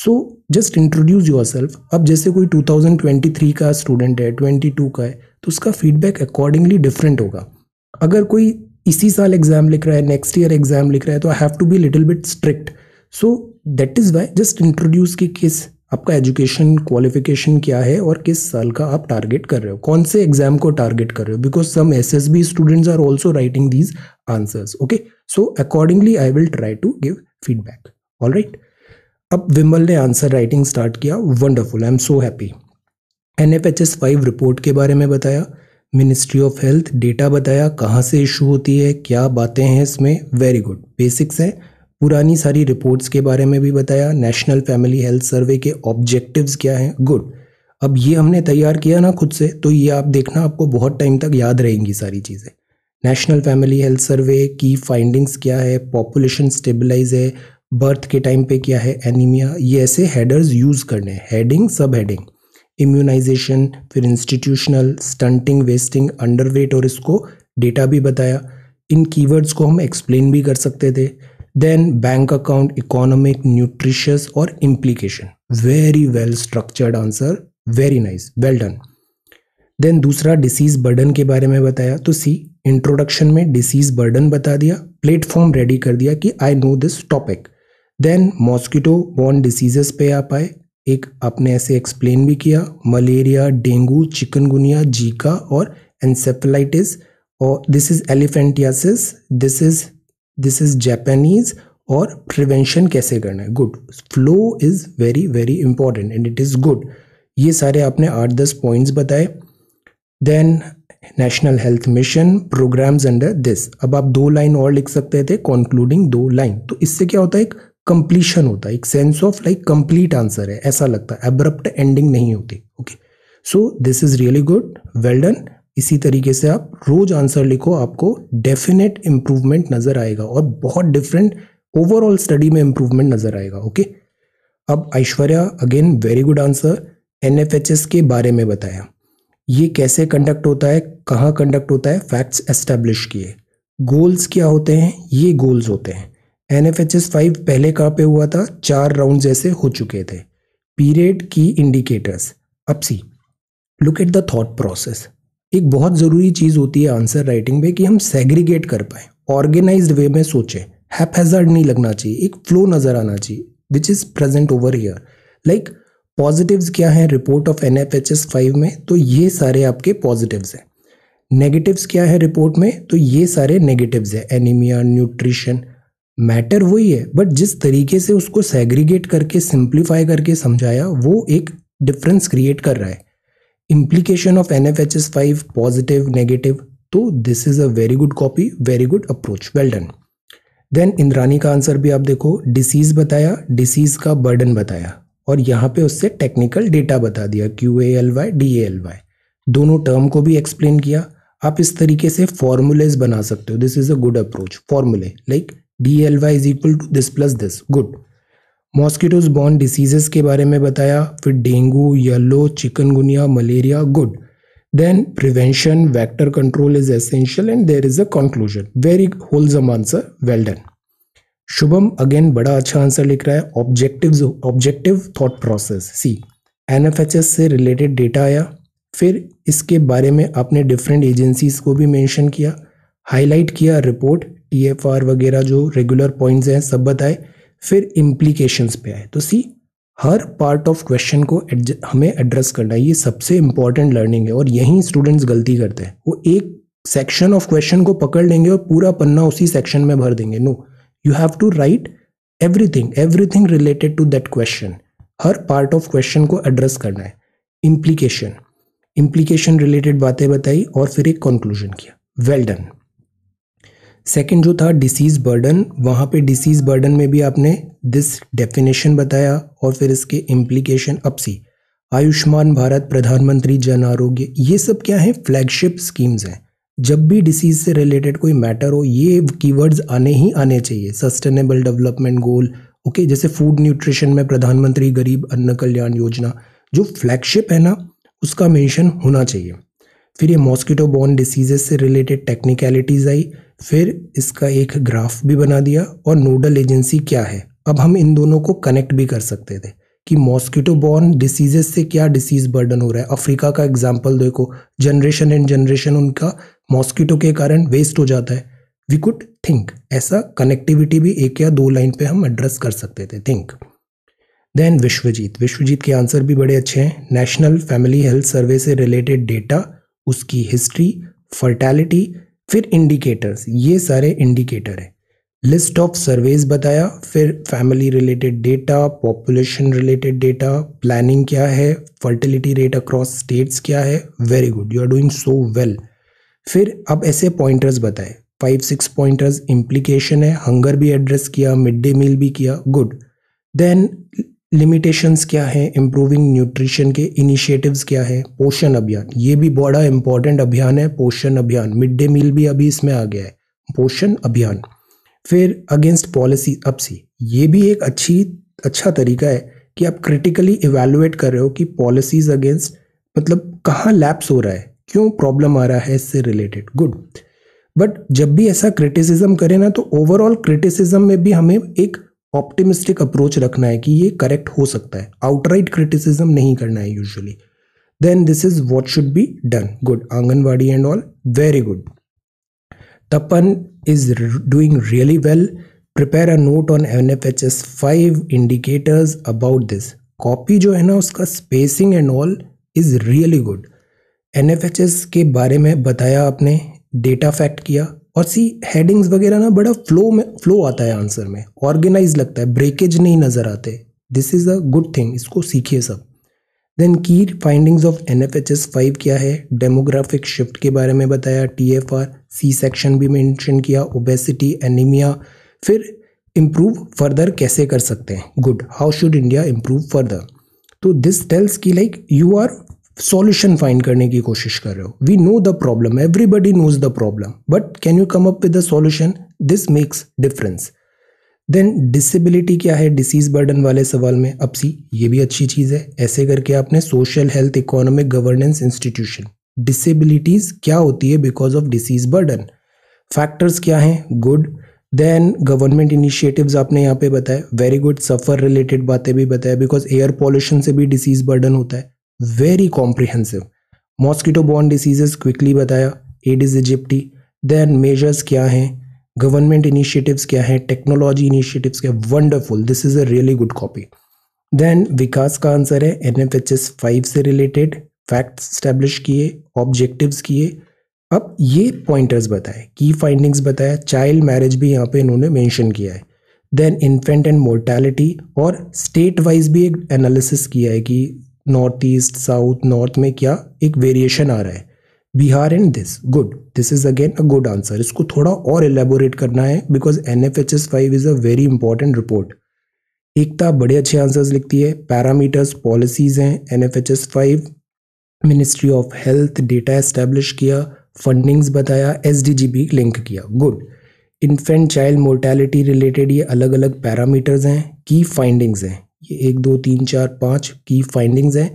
A: so just introduce your self अब जैसे कोई 2023 का स्टूडेंट है 22 का है तो उसका फीडबैक अकॉर्डिंगली डिफरेंट होगा अगर कोई इसी साल एग्जाम लिख रहा है नेक्स्ट ईयर एग्जाम लिख रहा है तो I have to be little bit strict so that is why just introduce की किस आपका एजुकेशन क्वालिफिकेशन क्या है और किस साल का आप टारगेट कर रहे हो कौन से एग्जाम को टारगेट कर रहे हो because some S S B students are also writing these answers okay so accordingly I will try to give feedback all right अब विमल ने आंसर राइटिंग स्टार्ट किया wonderful I am so happy N F H S five report के बारे में बताया ministry of health data बताया कहाँ से इशू होती है क्या बातें हैं इसमें वेरी गुड बेसिक्स है पुरानी सारी रिपोर्ट्स के बारे में भी बताया नेशनल फैमिली हेल्थ सर्वे के ऑब्जेक्टिव्स क्या हैं गुड अब ये हमने तैयार किया ना खुद से तो ये आप देखना आपको बहुत टाइम तक याद रहेंगी सारी चीज़ें नेशनल फैमिली हेल्थ सर्वे की फाइंडिंग्स क्या है पॉपुलेशन स्टेबलाइज है बर्थ के टाइम पे क्या है एनीमिया ये ऐसे हेडर्स यूज़ करने हैं हेडिंग सब हेडिंग इम्यूनाइजेशन फिर इंस्टीट्यूशनल स्टंटिंग वेस्टिंग अंडरवेट और इसको डेटा भी बताया इन कीवर्ड्स को हम एक्सप्लेन भी कर सकते थे then bank account economic nutritious और implication very well structured answer very nice well done then दूसरा डिसीज बर्डन के बारे में बताया तो सी इंट्रोडक्शन में डिसीज बर्डन बता दिया प्लेटफॉर्म रेडी कर दिया कि I know this topic then mosquito borne diseases पे आप आए एक आपने ऐसे एक्सप्लेन भी किया मलेरिया डेंगू चिकनगुनिया जीका और एनसेफेलाइटिस और this is elephantiasis this is this is Japanese और प्रिवेंशन कैसे करना है good flow is very very important and it is good ये सारे आपने आठ दस पॉइंट्स बताए then national health mission programmes under this अब आप दो लाइन और लिख सकते थे कॉन्क्लूडिंग दो लाइन तो इससे क्या होता है एक कंप्लीशन होता है एक sense of like complete answer है ऐसा लगता है एब्रप्ट एंडिंग नहीं होती okay so this is really good well done इसी तरीके से आप रोज आंसर लिखो आपको डेफिनेट इम्प्रूवमेंट नज़र आएगा और बहुत डिफरेंट ओवरऑल स्टडी में इंप्रूवमेंट नज़र आएगा ओके okay? अब Aishwarya again very good answer N के बारे में बताया ये कैसे कंडक्ट होता है कहाँ कंडक्ट होता है फैक्ट्स एस्टेब्लिश किए गोल्स क्या होते हैं ये गोल्स होते हैं N F H S five पहले कहाँ पे हुआ था चार राउंड जैसे हो चुके थे पीरियड की इंडिकेटर्स अब see look at the thought process एक बहुत ज़रूरी चीज़ होती है आंसर राइटिंग में कि हम सेग्रीगेट कर पाए ऑर्गेनाइज वे में सोचें हैपहजार्ड नहीं लगना चाहिए एक फ्लो नज़र आना चाहिए which is present over here like positives क्या हैं report of N F H S five में तो ये सारे आपके पॉजिटिव्स हैं नेगेटिव्स क्या है रिपोर्ट में तो ये सारे नेगेटिव्स हैं एनीमिया न्यूट्रिशन मैटर वही है बट जिस तरीके से उसको सेग्रीगेट करके सिंप्लीफाई करके समझाया वो एक डिफरेंस क्रिएट कर रहा है implication of N F H S five positive negative तो this is a very good copy very good approach well done then Indrani का आंसर भी आप देखो डिसीज़ बताया डिसीज़ का बर्डन बताया और यहाँ पे उससे टेक्निकल डेटा बता दिया Q A L Y D A L Y दोनों टर्म को भी एक्सप्लेन किया आप इस तरीके से फॉर्मूलेज बना सकते हो this is a good approach formulae like DLY is equal to this plus this good mosquitoes borne diseases के बारे में बताया फिर dengue yellow chikungunya malaria good then prevention vector control is essential and there is a conclusion very wholesome answer well done Shubham again बड़ा अच्छा answer लिख रहा है objective objective thought process see N F H S से related data आया फिर इसके बारे में आपने डिफरेंट एजेंसीज को भी मैंशन किया हाईलाइट किया रिपोर्ट टी एफ आर वगैरह जो रेगुलर पॉइंट्स हैं सब बताए फिर इम्प्लीकेशंस पे आए तो सी हर पार्ट ऑफ क्वेश्चन को हमें एड्रेस करना है ये सबसे इंपॉर्टेंट लर्निंग है और यहीं स्टूडेंट्स गलती करते हैं वो एक सेक्शन ऑफ क्वेश्चन को पकड़ लेंगे और पूरा पन्ना उसी सेक्शन में भर देंगे no you have to write everything everything related to that question हर पार्ट ऑफ क्वेश्चन को एड्रेस करना है इम्प्लीकेशन इम्प्लीकेशन रिलेटेड बातें बताई और फिर एक कंक्लूजन किया वेल well डन सेकेंड जो था डिसीज़ बर्डन वहाँ पे डिसीज़ बर्डन में भी आपने दिस डेफिनेशन बताया और फिर इसके इम्प्लीकेशन अपसी आयुष्मान भारत प्रधानमंत्री जन आरोग्य ये सब क्या है फ्लैगशिप स्कीम्स हैं जब भी डिसीज से रिलेटेड कोई मैटर हो ये कीवर्ड्स आने ही आने चाहिए सस्टेनेबल डेवलपमेंट गोल ओके जैसे फूड न्यूट्रिशन में प्रधानमंत्री गरीब अन्न कल्याण योजना जो फ्लैगशिप है ना उसका मेंशन होना चाहिए फिर ये मॉस्किटो बॉर्न डिसीजेस से रिलेटेड टेक्निकलिटीज़ आई फिर इसका एक ग्राफ भी बना दिया और नोडल एजेंसी क्या है अब हम इन दोनों को कनेक्ट भी कर सकते थे कि मॉस्किटो बॉर्न डिसीजेस से क्या डिसीज बर्डन हो रहा है अफ्रीका का एग्जाम्पल देखो जनरेशन एंड जनरेशन उनका मॉस्किटो के कारण वेस्ट हो जाता है वी कुड थिंक ऐसा कनेक्टिविटी भी एक या दो लाइन पे हम एड्रेस कर सकते थे थिंक देन विश्वजीत विश्वजीत के आंसर भी बड़े अच्छे हैं नेशनल फैमिली हेल्थ सर्वे से रिलेटेड डेटा उसकी हिस्ट्री फर्टैलिटी फिर इंडिकेटर्स ये सारे इंडिकेटर हैं लिस्ट ऑफ सर्वेज बताया फिर family related data population related data planning क्या है फर्टिलिटी रेट अक्रॉस स्टेट्स क्या है very good you are doing so well फिर अब ऐसे पॉइंटर्स बताए फाइव सिक्स पॉइंटर्स इम्प्लीकेशन है हंगर भी एड्रेस किया मिड डे मील भी किया गुड देन लिमिटेशंस क्या हैं इम्प्रूविंग न्यूट्रिशन के इनिशिएटिव्स क्या हैं पोषण अभियान ये भी बड़ा इंपॉर्टेंट अभियान है पोषण अभियान मिड डे मील भी अभी इसमें आ गया है पोषण अभियान फिर अगेंस्ट पॉलिसी अपसी ये भी एक अच्छी अच्छा तरीका है कि आप क्रिटिकली इवेलुएट कर रहे हो कि पॉलिसीज अगेंस्ट मतलब कहाँ लैप्स हो रहा है क्यों प्रॉब्लम आ रहा है इससे रिलेटेड गुड बट जब भी ऐसा क्रिटिसिज्म करें ना तो ओवरऑल क्रिटिसिज्म में भी हमें एक ऑप्टिमिस्टिक अप्रोच रखना है कि ये करेक्ट हो सकता है आउटराइट क्रिटिसिज्म नहीं करना है usually then this is what should be done good anganwadi and all very good Tapan is doing really well prepare a note on N F H S five indicators about this copy जो है ना उसका spacing and all is really good N के बारे में बताया आपने data fact किया और सी हेडिंग्स वगैरह ना बड़ा फ्लो में फ्लो आता है आंसर में ऑर्गेनाइज लगता है ब्रेकेज नहीं नज़र आते this is a good thing इसको सीखिए सब देन की findings of N F H S five क्या है डेमोग्राफिक शिफ्ट के बारे में बताया T F R C section भी मैंशन किया ओबेसिटी एनीमिया फिर इम्प्रूव फर्दर कैसे कर सकते हैं good how should India improve further तो दिस टेल्स की like you are solution find करने की कोशिश कर रहे हो we know the problem everybody knows the problem but can you come up with the solution this makes difference then disability क्या है डिसीज बर्डन वाले सवाल में अपसी ये भी अच्छी चीज़ है ऐसे करके आपने social health economic governance institution disabilities क्या होती है because of disease burden factors क्या हैं गुड देन गवर्नमेंट इनिशिएटिव आपने यहाँ पे बताया वेरी गुड सफ़र रिलेटेड बातें भी बताया बिकॉज एयर पॉल्यूशन से भी डिसीज़ बर्डन होता है very comprehensive mosquito borne diseases quickly बताया Aedes aegypti then measures क्या हैं गवर्नमेंट इनिशिएटिव्स क्या हैं टेक्नोलॉजी इनिशिएटिव्स क्या wonderful this is a really good copy then Vikas का आंसर है N F H S five से रिलेटेड फैक्ट्स स्टैब्लिश किए ऑब्जेक्टिव्स किए अब ये पॉइंटर्स बताए की फाइंडिंग्स बताया चाइल्ड मैरिज भी यहाँ पे इन्होंने मेंशन किया है देन इन्फेंट एंड मोर्टैलिटी और स्टेट वाइज भी एक एनालिसिस किया है कि नॉर्थ ईस्ट साउथ नॉर्थ में क्या एक वेरिएशन आ रहा है Bihar and this good this is again a good answer इसको थोड़ा और एलेबोरेट करना है because N F H S five is a very important report Ekta बड़े अच्छे आंसर्स लिखती है पैरामीटर्स पॉलिसीज़ हैं N F H S five ministry of health data establish किया फंडिंग्स बताया S D G B link किया good infant child mortality related ये अलग अलग पैरामीटर्स हैं की फाइंडिंग्स हैं ये एक दो तीन चार पाँच की फाइंडिंग्स हैं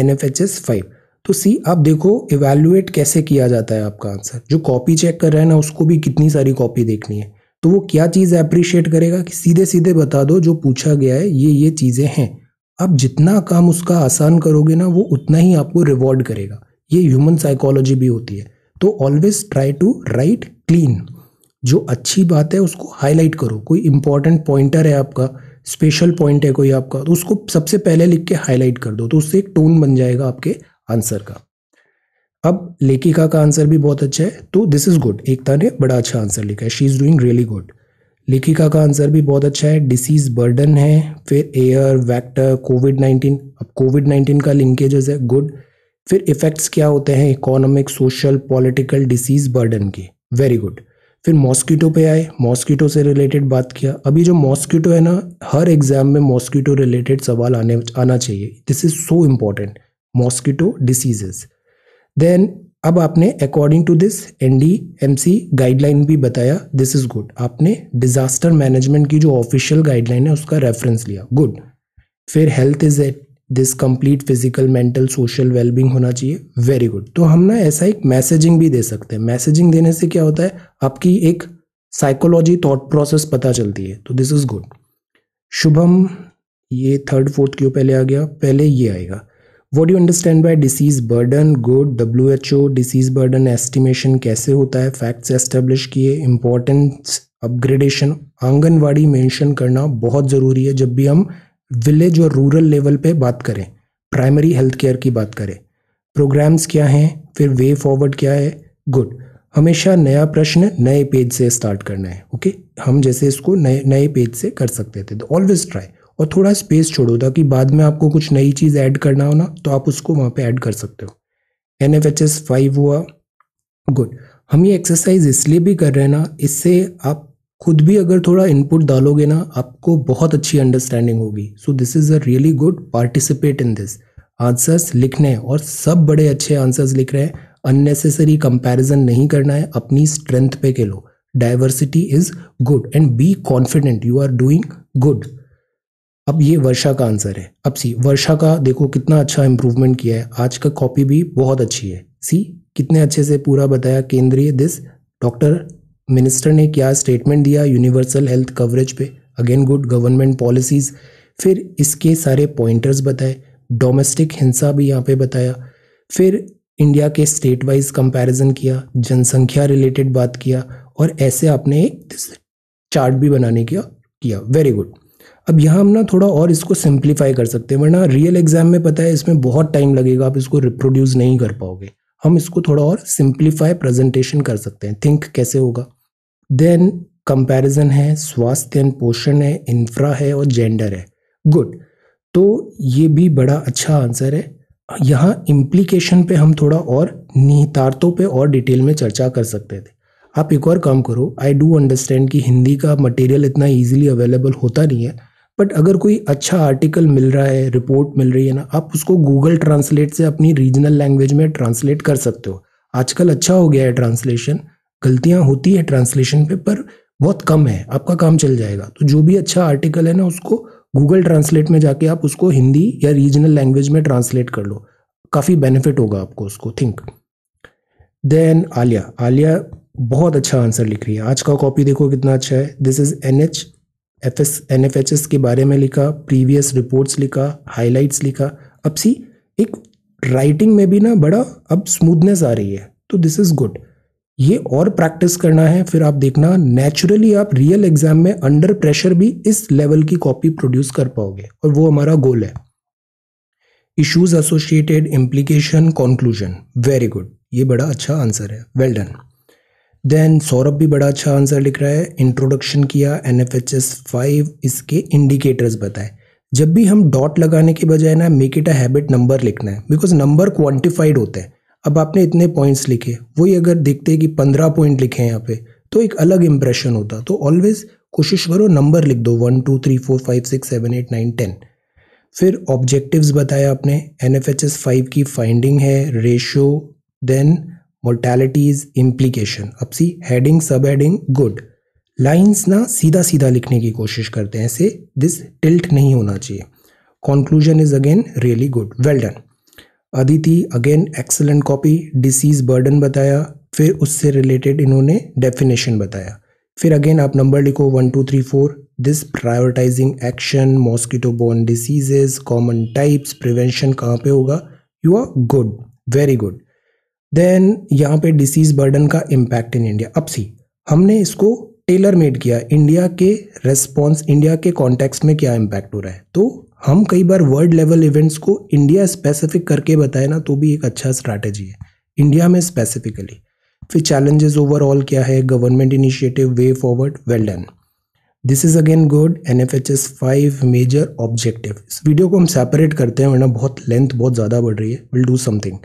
A: N F H S five तो सी आप देखो इवेल्युएट कैसे किया जाता है आपका आंसर जो कॉपी चेक कर रहा है ना उसको भी कितनी सारी कॉपी देखनी है तो वो क्या चीज़ अप्रिशिएट करेगा कि सीधे सीधे बता दो जो पूछा गया है ये ये चीज़ें हैं आप जितना काम उसका आसान करोगे ना वो उतना ही आपको रिवॉर्ड करेगा ये ह्यूमन साइकोलॉजी भी होती है तो always try to write clean जो अच्छी बात है उसको हाईलाइट करो कोई इंपॉर्टेंट पॉइंटर है आपका स्पेशल पॉइंट है कोई आपका तो उसको सबसे पहले लिख के हाईलाइट कर दो तो उससे एक टोन बन जाएगा आपके आंसर का अब लेखिका का आंसर भी बहुत अच्छा है तो दिस इज़ गुड एकता ने बड़ा अच्छा आंसर लिखा है she is doing really good Lekhika का आंसर भी बहुत अच्छा है डिसीज़ बर्डन है फिर एयर वैक्टर कोविड नाइन्टीन अब कोविड नाइन्टीन का लिंकेजेस है गुड फिर इफ़ेक्ट्स क्या होते हैं economic social political disease burden के वेरी गुड फिर मॉस्किटो पे आए मॉस्किटो से रिलेटेड बात किया अभी जो मॉस्किटो है ना हर एग्ज़ाम में मॉस्किटो रिलेटेड सवाल आने आना चाहिए this is so important mosquito diseases then अब आपने according to this N D M C guideline भी बताया दिस इज़ गुड आपने डिज़ास्टर मैनेजमेंट की जो ऑफिशियल गाइडलाइन है उसका रेफरेंस लिया गुड फिर health is at this complete physical mental social wellbeing होना चाहिए वेरी गुड तो हम ना ऐसा एक मैसेजिंग भी दे सकते हैं मैसेजिंग देने से क्या होता है आपकी एक साइकोलॉजी थॉट प्रोसेस पता चलती है तो दिस इज गुड शुभम ये थर्ड फोर्थ क्यों पहले आ गया पहले ये आएगा what you understand by disease burden good W H O disease burden estimation कैसे होता है फैक्ट्स एस्टेब्लिश किए इम्पोर्टेंस अपग्रेडेशन आंगनवाड़ी मेंशन करना बहुत ज़रूरी है जब भी हम विलेज और रूरल लेवल पे बात करें प्राइमरी हेल्थ केयर की बात करें प्रोग्राम्स क्या हैं फिर वे फॉरवर्ड क्या है गुड हमेशा नया प्रश्न नए पेज से स्टार्ट करना है ओके हम जैसे इसको नए नए पेज से कर सकते थे तो ऑलवेज ट्राई और थोड़ा स्पेस छोड़ो ताकि बाद में आपको कुछ नई चीज़ ऐड करना हो ना तो आप उसको वहाँ पे ऐड कर सकते हो N F H S five हुआ गुड हम ये एक्सरसाइज इसलिए भी कर रहे हैं ना इससे आप खुद भी अगर थोड़ा इनपुट डालोगे ना आपको बहुत अच्छी अंडरस्टैंडिंग होगी so this is a really good participate in this answers लिखने और सब बड़े अच्छे आंसर्स लिख रहे हैं अननेसेसरी कंपैरिजन नहीं करना है अपनी स्ट्रेंथ पे खेलो diversity is good and be confident you are doing good अब ये वर्षा का आंसर है अब सी वर्षा का देखो कितना अच्छा इंप्रूवमेंट किया है आज का कॉपी भी बहुत अच्छी है सी कितने अच्छे से पूरा बताया केंद्रीय दिस डॉक्टर मिनिस्टर ने क्या स्टेटमेंट दिया यूनिवर्सल हेल्थ कवरेज पे अगेन गुड गवर्नमेंट पॉलिसीज़ फिर इसके सारे पॉइंटर्स बताए डोमेस्टिक हिंसा भी यहाँ पे बताया फिर इंडिया के स्टेट वाइज कंपैरिजन किया जनसंख्या रिलेटेड बात किया और ऐसे आपने एक चार्ट भी बनाने का किया वेरी गुड अब यहाँ हम ना थोड़ा और इसको सिंप्लीफाई कर सकते हैं वरना रियल एग्जाम में पता है इसमें बहुत टाइम लगेगा आप इसको रिप्रोड्यूस नहीं कर पाओगे हम इसको थोड़ा और सिंप्लीफाई प्रेजेंटेशन कर सकते हैं थिंक कैसे होगा देन कंपैरिजन है स्वास्थ्य एंड पोषण है इंफ्रा है और जेंडर है गुड तो ये भी बड़ा अच्छा आंसर है यहाँ इम्प्लीकेशन पे हम थोड़ा और निहितार्थों पे और डिटेल में चर्चा कर सकते थे आप एक और काम करो आई डू अंडरस्टैंड कि हिंदी का मटेरियल इतना ईजिली अवेलेबल होता नहीं है बट अगर कोई अच्छा आर्टिकल मिल रहा है रिपोर्ट मिल रही है ना आप उसको गूगल ट्रांसलेट से अपनी रीजनल लैंग्वेज में ट्रांसलेट कर सकते हो आजकल अच्छा हो गया है ट्रांसलेशन गलतियाँ होती है ट्रांसलेशन पे पर बहुत कम है आपका काम चल जाएगा तो जो भी अच्छा आर्टिकल है ना उसको गूगल ट्रांसलेट में जाके आप उसको हिंदी या रीजनल लैंग्वेज में ट्रांसलेट कर लो काफ़ी बेनिफिट होगा आपको उसको थिंक देन आलिया आलिया बहुत अच्छा आंसर लिख रही है आज का कॉपी देखो कितना अच्छा है this is N H F S N F H S के बारे में लिखा प्रीवियस रिपोर्ट्स लिखा हाईलाइट्स लिखा अब सी एक राइटिंग में भी ना बड़ा अब स्मूथनेस आ रही है तो दिस इज़ गुड ये और प्रैक्टिस करना है फिर आप देखना नेचुरली आप रियल एग्जाम में अंडर प्रेशर भी इस लेवल की कॉपी प्रोड्यूस कर पाओगे और वो हमारा गोल है issues associated implication conclusion very good ये बड़ा अच्छा आंसर है well well done then Saurabh भी बड़ा अच्छा आंसर लिख रहा है इंट्रोडक्शन किया N F H S five इसके इंडिकेटर्स बताए जब भी हम डॉट लगाने के बजाय ना make it a habit number लिखना है बिकॉज नंबर क्वान्टिफाइड होते हैं अब आपने इतने पॉइंट्स लिखे वही अगर देखते कि पंद्रह पॉइंट लिखे हैं यहाँ पे तो एक अलग इंप्रेशन होता तो ऑलवेज कोशिश करो नंबर लिख दो one two three four five six seven eight nine ten फिर ऑब्जेक्टिव्स बताया आपने N F H S five की फाइंडिंग है ratio then mortality is implication अब सी हेडिंग सब हेडिंग गुड लाइंस ना सीधा सीधा लिखने की कोशिश करते हैं ऐसे दिस टिल्ट नहीं होना चाहिए conclusion is again really good well done Aditi again excellent copy disease burden बताया फिर उससे रिलेटेड इन्होंने डेफिनेशन बताया फिर अगेन आप नंबर लिखो one two three four this prioritising action mosquito borne diseases common types prevention कहाँ पे होगा you are good very good then यहाँ पे डिसीज बर्डन का इम्पैक्ट इन इंडिया अब सी हमने इसको टेलर मेड किया इंडिया के रेस्पॉन्स इंडिया के कॉन्टेक्स्ट में क्या इम्पैक्ट हो रहा है तो हम कई बार वर्ल्ड लेवल इवेंट्स को इंडिया स्पेसिफिक करके बताए ना तो भी एक अच्छा स्ट्रैटेजी है इंडिया में स्पेसिफिकली फिर चैलेंजेस ओवरऑल क्या है government initiative way forward well done this is again good N F H S five major objective इस वीडियो को हम सेपरेट करते हैं वरना बहुत लेंथ बहुत ज़्यादा बढ़ रही है will do something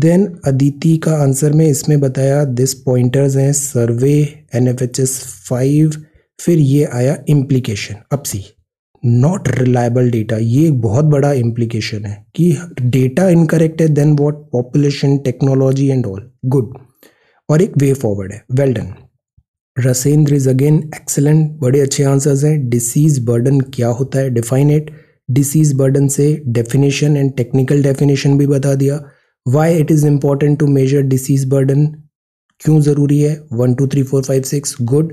A: then Aditi का आंसर में इसमें बताया दिस पॉइंटर्स हैं survey N F H S five फिर ये आया इम्प्लीकेशन अब सी नॉट रिलायबल डेटा ये एक बहुत बड़ा इम्प्लीकेशन है कि डेटा इनकरेक्ट है then what population technology and all good और एक वे फॉरवर्ड है well done Rasendra is again excellent बड़े अच्छे आंसर्स हैं डिसीज बर्डन क्या होता है डिफाइन इट डिसीज बर्डन से डेफिनेशन एंड टेक्निकल डेफिनेशन भी बता दिया why it is important to measure disease burden क्यों ज़रूरी है one two three four five six good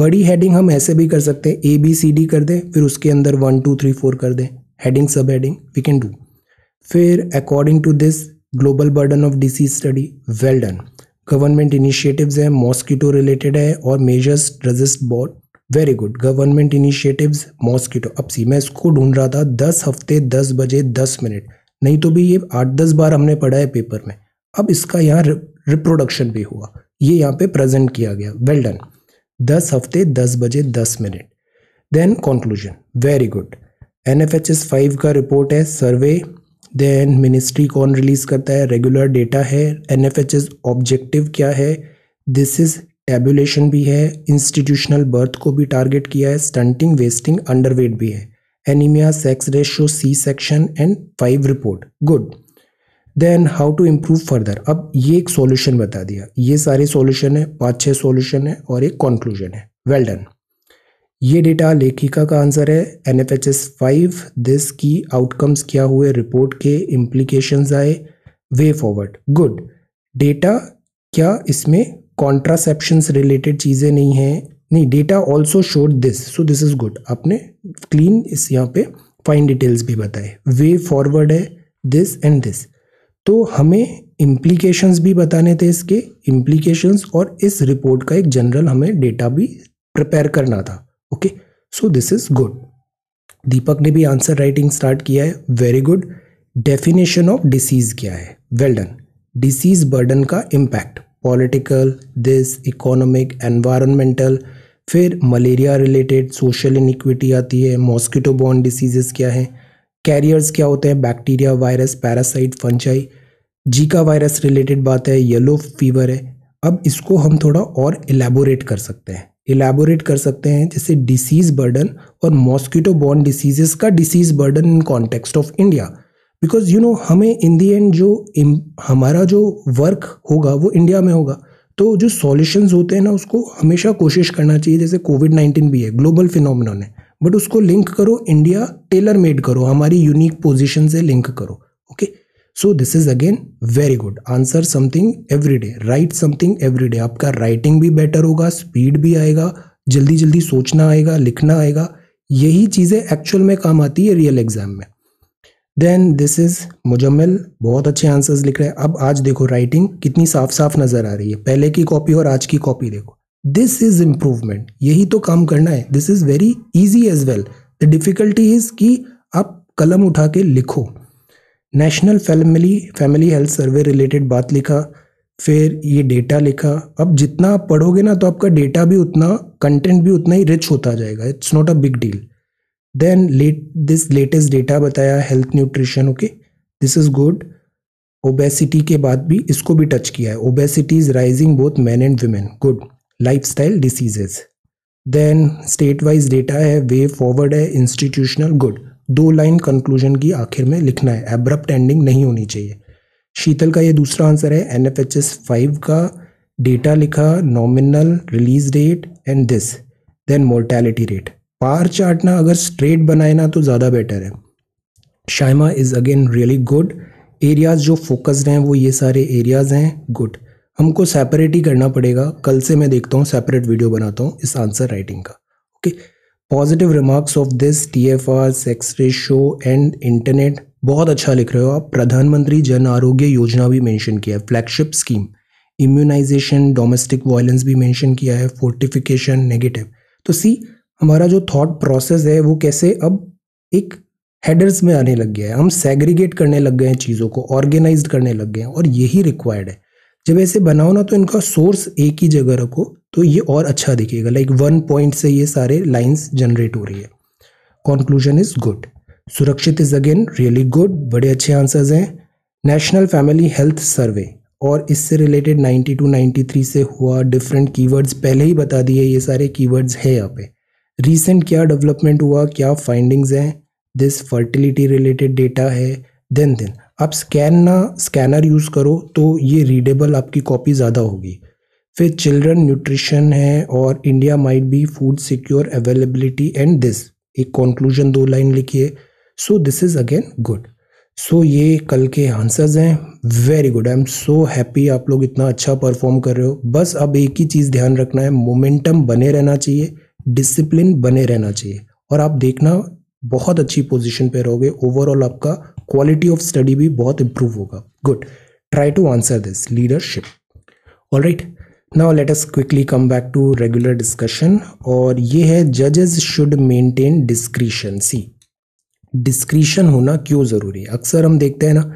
A: बड़ी हेडिंग हम ऐसे भी कर सकते हैं ए बी सी डी कर दें फिर उसके अंदर वन टू थ्री फोर कर दें हेडिंग सब हेडिंग वी कैन डू फिर according to this global burden of disease study well done government initiatives हैं मॉस्किटो रिलेटेड है और मेजर्स रजिस्ट बॉड very good government initiatives mosquito अब सी मैं इसको ढूंढ रहा था दस हफ्ते दस बजे दस मिनट नहीं तो भी ये आठ दस बार हमने पढ़ा है पेपर में अब इसका यहाँ रिप्रोडक्शन भी हुआ ये यहाँ पे प्रेजेंट किया गया वेल डन दस हफ्ते दस बजे दस minute then conclusion very good N F H S five का रिपोर्ट है सर्वे देन मिनिस्ट्री कौन रिलीज करता है रेगुलर डेटा है N F H S objective क्या है दिस इज टेबुलेशन भी है इंस्टीट्यूशनल बर्थ को भी टारगेट किया है स्टंटिंग वेस्टिंग अंडरवेट भी है anemia, sex ratio, C-section and five report. Good. Then how to improve further अब ये एक सॉल्यूशन बता दिया ये सारे सॉल्यूशन है पांच छह सॉल्यूशन है और एक कॉन्क्लूजन है वेल well डन ये डेटा लेखिका का आंसर है N F H S five this की आउटकम्स क्या हुए रिपोर्ट के इम्प्लीकेशन आए वे फॉरवर्ड गुड डेटा क्या इसमें कॉन्ट्रासेप्शन रिलेटेड चीज़ें नहीं हैं नहीं data also showed this so this is good आपने क्लीन इस यहाँ पे फाइन डिटेल्स भी बताए वे फॉरवर्ड है दिस एंड दिस तो हमें इम्प्लीकेशंस भी बताने थे इसके इम्प्लीकेशंस और इस रिपोर्ट का एक जनरल हमें डेटा भी प्रिपेयर करना था okay so this is good Deepak ने भी आंसर राइटिंग स्टार्ट किया है very good definition of disease क्या है वेल डन डिसीज बर्डन का impact political this economic environmental फिर मलेरिया रिलेटेड सोशल इनिक्विटी आती है मॉस्किटो बॉर्न डिसीजेस क्या हैं कैरियर्स क्या होते हैं बैक्टीरिया वायरस पैरासाइट फंचाई जीका वायरस रिलेटेड बात है येलो फीवर है अब इसको हम थोड़ा और एलेबोरेट कर सकते हैं एलेबोरेट कर सकते हैं जैसे डिसीज़ बर्डन और मॉस्किटो बॉर्न डिसीजेस का disease burden in context of India because you know हमें इन दी एंड जो हमारा जो वर्क होगा वो इंडिया में होगा तो जो सॉल्यूशंस होते हैं ना उसको हमेशा कोशिश करना चाहिए जैसे कोविड नाइन्टीन भी है ग्लोबल फिनोमिन है बट उसको लिंक करो इंडिया टेलर मेड करो हमारी यूनिक पोजिशन से लिंक करो okay so this is again very good answer something every day right something every day आपका राइटिंग भी बेटर होगा स्पीड भी आएगा जल्दी जल्दी सोचना आएगा लिखना आएगा यही चीज़ें एक्चुअल में काम आती है रियल एग्जाम में देन दिस इज़ मुजम्मिल बहुत अच्छे आंसर्स लिख रहे हैं अब आज देखो राइटिंग कितनी साफ साफ नज़र आ रही है पहले की कॉपी और आज की कॉपी देखो दिस इज़ इम्प्रूवमेंट यही तो काम करना है this is very easy as well the difficulty is कि आप कलम उठा के लिखो national family family health survey related बात लिखा फिर ये डेटा लिखा अब जितना आप पढ़ोगे ना तो आपका डेटा भी उतना कंटेंट भी उतना ही रिच होता जाएगा it's not a big deal then let this latest data बताया health nutrition okay this is good obesity के बाद भी इसको भी टच किया है obesity is rising both man and women good life style diseases then state wise data है way forward है इंस्टीट्यूशनल गुड दो लाइन कंक्लूजन की आखिर में लिखना है एब्रप्ट एंडिंग नहीं होनी चाहिए शीतल का ये दूसरा आंसर है N F H S five का डेटा लिखा nominal release date and this then mortality rate पार चाटना अगर स्ट्रेट बनाए ना तो ज़्यादा बेटर है Shaima is again really good areas जो फोकस्ड हैं वो ये सारे एरियाज़ हैं गुड हमको सेपरेट ही करना पड़ेगा कल से मैं देखता हूँ सेपरेट वीडियो बनाता हूँ इस आंसर राइटिंग का okay positive remarks of this T F R sex ratio and internet बहुत अच्छा लिख रहे हो आप प्रधानमंत्री जन आरोग्य योजना भी मेंशन किया है flagship scheme immunisation domestic violence भी मेंशन किया है फोर्टिफिकेशन नेगेटिव तो सी हमारा जो थॉट प्रोसेस है वो कैसे अब एक हेडर्स में आने लग गया है हम सेग्रीगेट करने लग गए हैं चीज़ों को ऑर्गेनाइज करने लग गए हैं और यही रिक्वायर्ड है जब ऐसे बनाओ ना तो इनका सोर्स एक ही जगह रखो तो ये और अच्छा दिखेगा लाइक वन पॉइंट से ये सारे लाइंस जनरेट हो रही है conclusion is good Surakshit is again really good बड़े अच्छे आंसर्स हैं नेशनल फैमिली हेल्थ सर्वे और इससे रिलेटेड नाइन्टी टू 93 से हुआ डिफरेंट कीवर्ड्स पहले ही बता दिए ये सारे कीवर्ड्स है यहाँ पे रीसेंट क्या डेवलपमेंट हुआ क्या फाइंडिंग्स हैं दिस फर्टिलिटी रिलेटेड डेटा है देन देन आप स्कैन ना स्कैनर यूज़ करो तो ये रीडेबल आपकी कॉपी ज़्यादा होगी फिर चिल्ड्रन न्यूट्रिशन है और India might be food secure availability and this एक कॉन्क्लूजन दो लाइन लिखिए so this is again good सो ये कल के आंसर्स हैं very good I am so happy आप लोग इतना अच्छा परफॉर्म कर रहे हो बस अब एक ही चीज़ ध्यान रखना है मोमेंटम बने रहना चाहिए डिसिप्लिन बने रहना चाहिए और आप देखना बहुत अच्छी पोजिशन पर रहोगे ओवरऑल आपका क्वालिटी ऑफ स्टडी भी बहुत इंप्रूव होगा good try to answer this leadership all right now let us quickly come back to regular discussion और ये है जजेस शुड मेंटेन सी डिस्क्रिशन होना क्यों ज़रूरी है अक्सर हम देखते हैं ना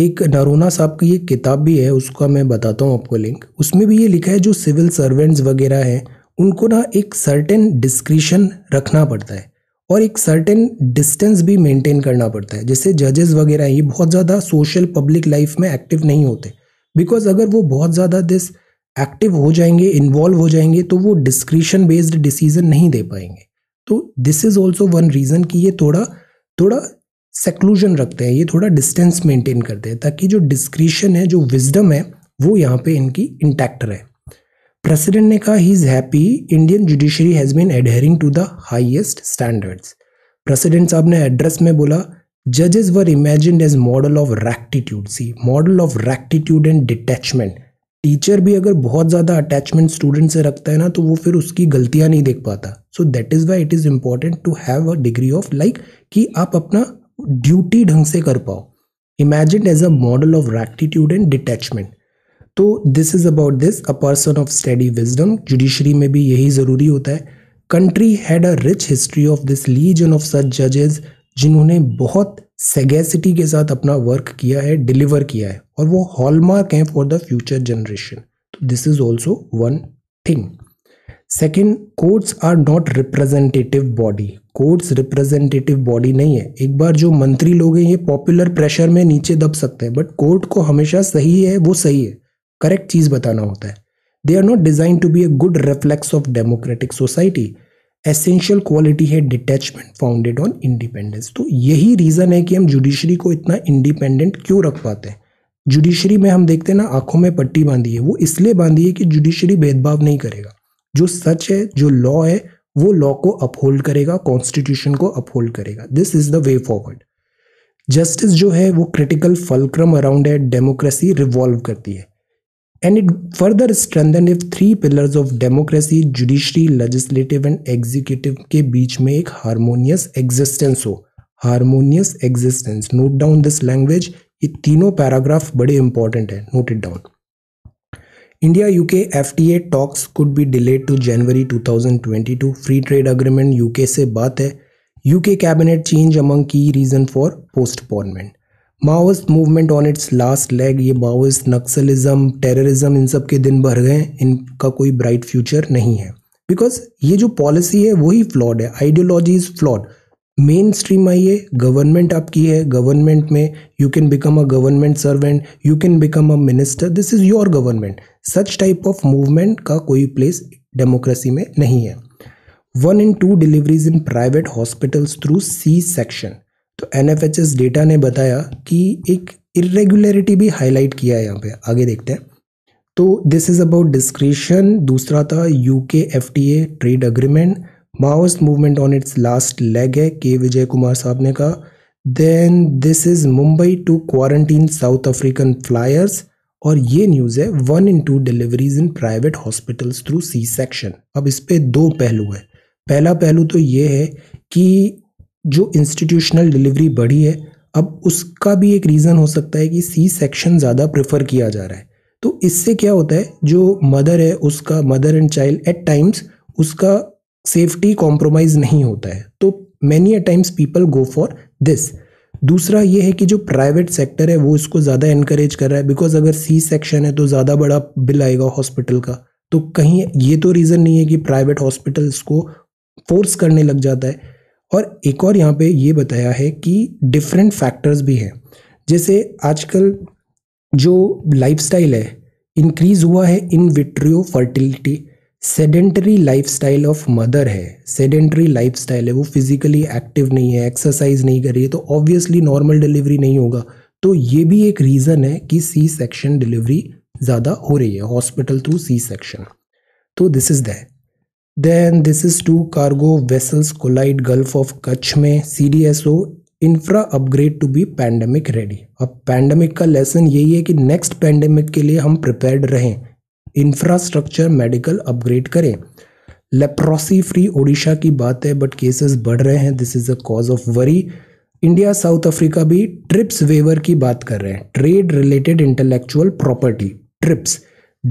A: एक नरोना साहब की एक किताब भी है उसका मैं बताता हूँ आपको लिंक उसमें भी ये लिखा है जो सिविल सर्वेंट्स वगैरह हैं उनको ना एक सर्टेन डिस्क्रिशन रखना पड़ता है और एक सर्टेन डिस्टेंस भी मेंटेन करना पड़ता है जैसे जजेस वगैरह ये बहुत ज़्यादा सोशल पब्लिक लाइफ में एक्टिव नहीं होते बिकॉज अगर वो बहुत ज़्यादा दिस एक्टिव हो जाएंगे इन्वॉल्व हो जाएंगे तो वो डिस्क्रिशन बेस्ड डिसीजन नहीं दे पाएंगे तो this is also one reason कि ये थोड़ा थोड़ा सेक्लूजन रखते हैं ये थोड़ा डिस्टेंस मेंटेन करते हैं ताकि जो डिस्क्रिशन है जो विजडम है वो यहाँ पे इनकी इंटैक्ट रहे प्रेसिडेंट ने कहा he is happy Indian judiciary has been adhering to the highest standards president साहब ने एड्रेस में बोला जजेस were imagine as model of rectitude see model of rectitude and detachment teacher भी अगर बहुत ज़्यादा अटैचमेंट स्टूडेंट से रखता है ना तो वो फिर उसकी गलतियाँ नहीं देख पाता so that is why it is important to have a degree of like कि आप अपना ड्यूटी ढंग से कर पाओ imagine as a model of rectitude and detachment तो this is about this a person of study wisdom judiciary में भी यही ज़रूरी होता है country had a rich history of this legion of such जजेज जिन्होंने बहुत सेगेसिटी के साथ अपना वर्क किया है डिलीवर किया है और वो हॉलमार्क हैं फॉर द फ्यूचर जनरेशन तो this is also one thing second courts are not representative body courts representative body नहीं है एक बार जो मंत्री लोग हैं ये पॉपुलर प्रेशर में नीचे दब सकते हैं बट कोर्ट को हमेशा सही है वो सही है करेक्ट चीज़ बताना होता है they are not designed to be a good reflex of democratic society essential quality है डिटैचमेंट फाउंडेड ऑन इंडिपेंडेंस तो यही रीज़न है कि हम जुडिशरी को इतना इंडिपेंडेंट क्यों रख पाते हैं जुडिशरी में हम देखते हैं ना आंखों में पट्टी बांधी है वो इसलिए बांधी है कि जुडिशरी भेदभाव नहीं करेगा जो सच है जो लॉ है वो लॉ को अपहोल्ड करेगा कॉन्स्टिट्यूशन को अपहोल्ड करेगा this is the way forward justice जो है वो क्रिटिकल फलक्रम अराउंड है डेमोक्रेसी रिवॉल्व करती है and it further strengthen if three pillars of democracy judiciary legislative and executive के बीच में एक हारमोनियस एग्जिस्टेंस हो harmonious existence note down this language ये तीनों पैराग्राफ बड़े इंपॉर्टेंट है note it down India UK FTA talks could be delayed to January two thousand twenty two free trade agreement UK से बात है यूके कैबिनेट चेंज अमंग की reason for postponement Maoist movement on its last leg ये Maoist Naxalism terrorism इन सब के दिन भर गए इनका कोई ब्राइट फ्यूचर नहीं है बिकॉज ये जो पॉलिसी है वही फ्लॉड है ideology is flawed main stream आइए गवर्नमेंट आपकी है गवर्नमेंट में you can become a government servant you can become a minister this is your government such type of movement का कोई प्लेस डेमोक्रेसी में नहीं है one in two deliveries in private hospitals through C section तो एन data ने बताया कि एक इरेगुलरिटी भी हाईलाइट किया है यहाँ पे आगे देखते हैं तो दिस इज़ अबाउट डिस्क्रिशन दूसरा था U K F T A trade agreement Maoist movement on its last leg है के विजय कुमार साहब ने कहा then this is Mumbai to quarantine South African flyers और ये न्यूज़ है one in two deliveries in private hospitals through C section अब इस पर दो पहलू है पहला पहलू तो ये है कि जो इंस्टीट्यूशनल डिलीवरी बढ़ी है अब उसका भी एक रीज़न हो सकता है कि सी सेक्शन ज़्यादा प्रेफर किया जा रहा है तो इससे क्या होता है जो मदर है उसका mother and child at times उसका सेफ्टी कॉम्प्रोमाइज़ नहीं होता है तो many at times people go for this दूसरा ये है कि जो प्राइवेट सेक्टर है वो इसको ज़्यादा इनक्रेज कर रहा है बिकॉज अगर सी सेक्शन है तो ज़्यादा बड़ा बिल आएगा हॉस्पिटल का तो कहीं ये तो रीज़न नहीं है कि प्राइवेट हॉस्पिटल्स को फोर्स करने लग जाता है और एक और यहाँ पे ये बताया है कि डिफरेंट फैक्टर्स भी हैं जैसे आजकल जो लाइफस्टाइल है इंक्रीज हुआ है in vitro fertility sedentary lifestyle of mother है सेडेंटरी लाइफस्टाइल है वो फिजिकली एक्टिव नहीं है एक्सरसाइज नहीं कर रही है तो ऑब्वियसली नॉर्मल डिलीवरी नहीं होगा तो ये भी एक रीज़न है कि सी सेक्शन डिलीवरी ज़्यादा हो रही है हॉस्पिटल थ्रू सी सेक्शन तो this is that then this is two cargo vessels collide gulf of Kutch में C D S O infra upgrade to be pandemic ready अब पैंडमिक का लेसन यही है कि नेक्स्ट पैंडमिक के लिए हम प्रिपेयर्ड रहें इंफ्रास्ट्रक्चर मेडिकल अपग्रेड करें लेप्रोसी फ्री ओडिशा की बात है बट केसेस बढ़ रहे हैं this is a cause of worry India South Africa भी ट्रिप्स वेवर की बात कर रहे हैं trade related intellectual property TRIPS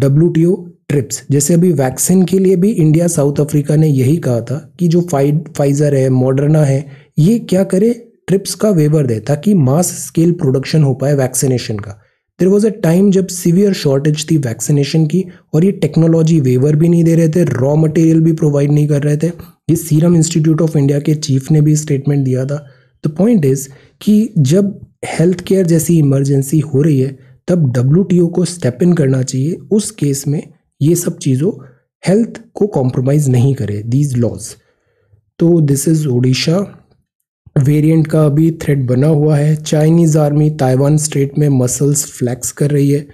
A: W T O TRIPS जैसे अभी वैक्सीन के लिए भी इंडिया साउथ अफ्रीका ने यही कहा था कि जो फाइड फाइजर है मॉडर्ना है ये क्या करे ट्रिप्स का वेवर दे ताकि मास स्केल प्रोडक्शन हो पाए वैक्सीनेशन का देर वॉज अ टाइम जब सीवियर शॉर्टेज थी वैक्सीनेशन की और ये टेक्नोलॉजी वेवर भी नहीं दे रहे थे रॉ मटेरियल भी प्रोवाइड नहीं कर रहे थे ये सीरम इंस्टीट्यूट ऑफ इंडिया के चीफ ने भी स्टेटमेंट दिया था द पॉइंट इज कि जब हेल्थ केयर जैसी इमरजेंसी हो रही है तब डब्ल्यू को स्टेप इन करना चाहिए उस केस में ये सब चीज़ों हेल्थ को कॉम्प्रोमाइज़ नहीं करे दीज लॉज तो दिस इज़ ओडिशा वेरिएंट का अभी थ्रेड बना हुआ है चाइनीज़ आर्मी ताइवान स्टेट में मसल्स फ्लैक्स कर रही है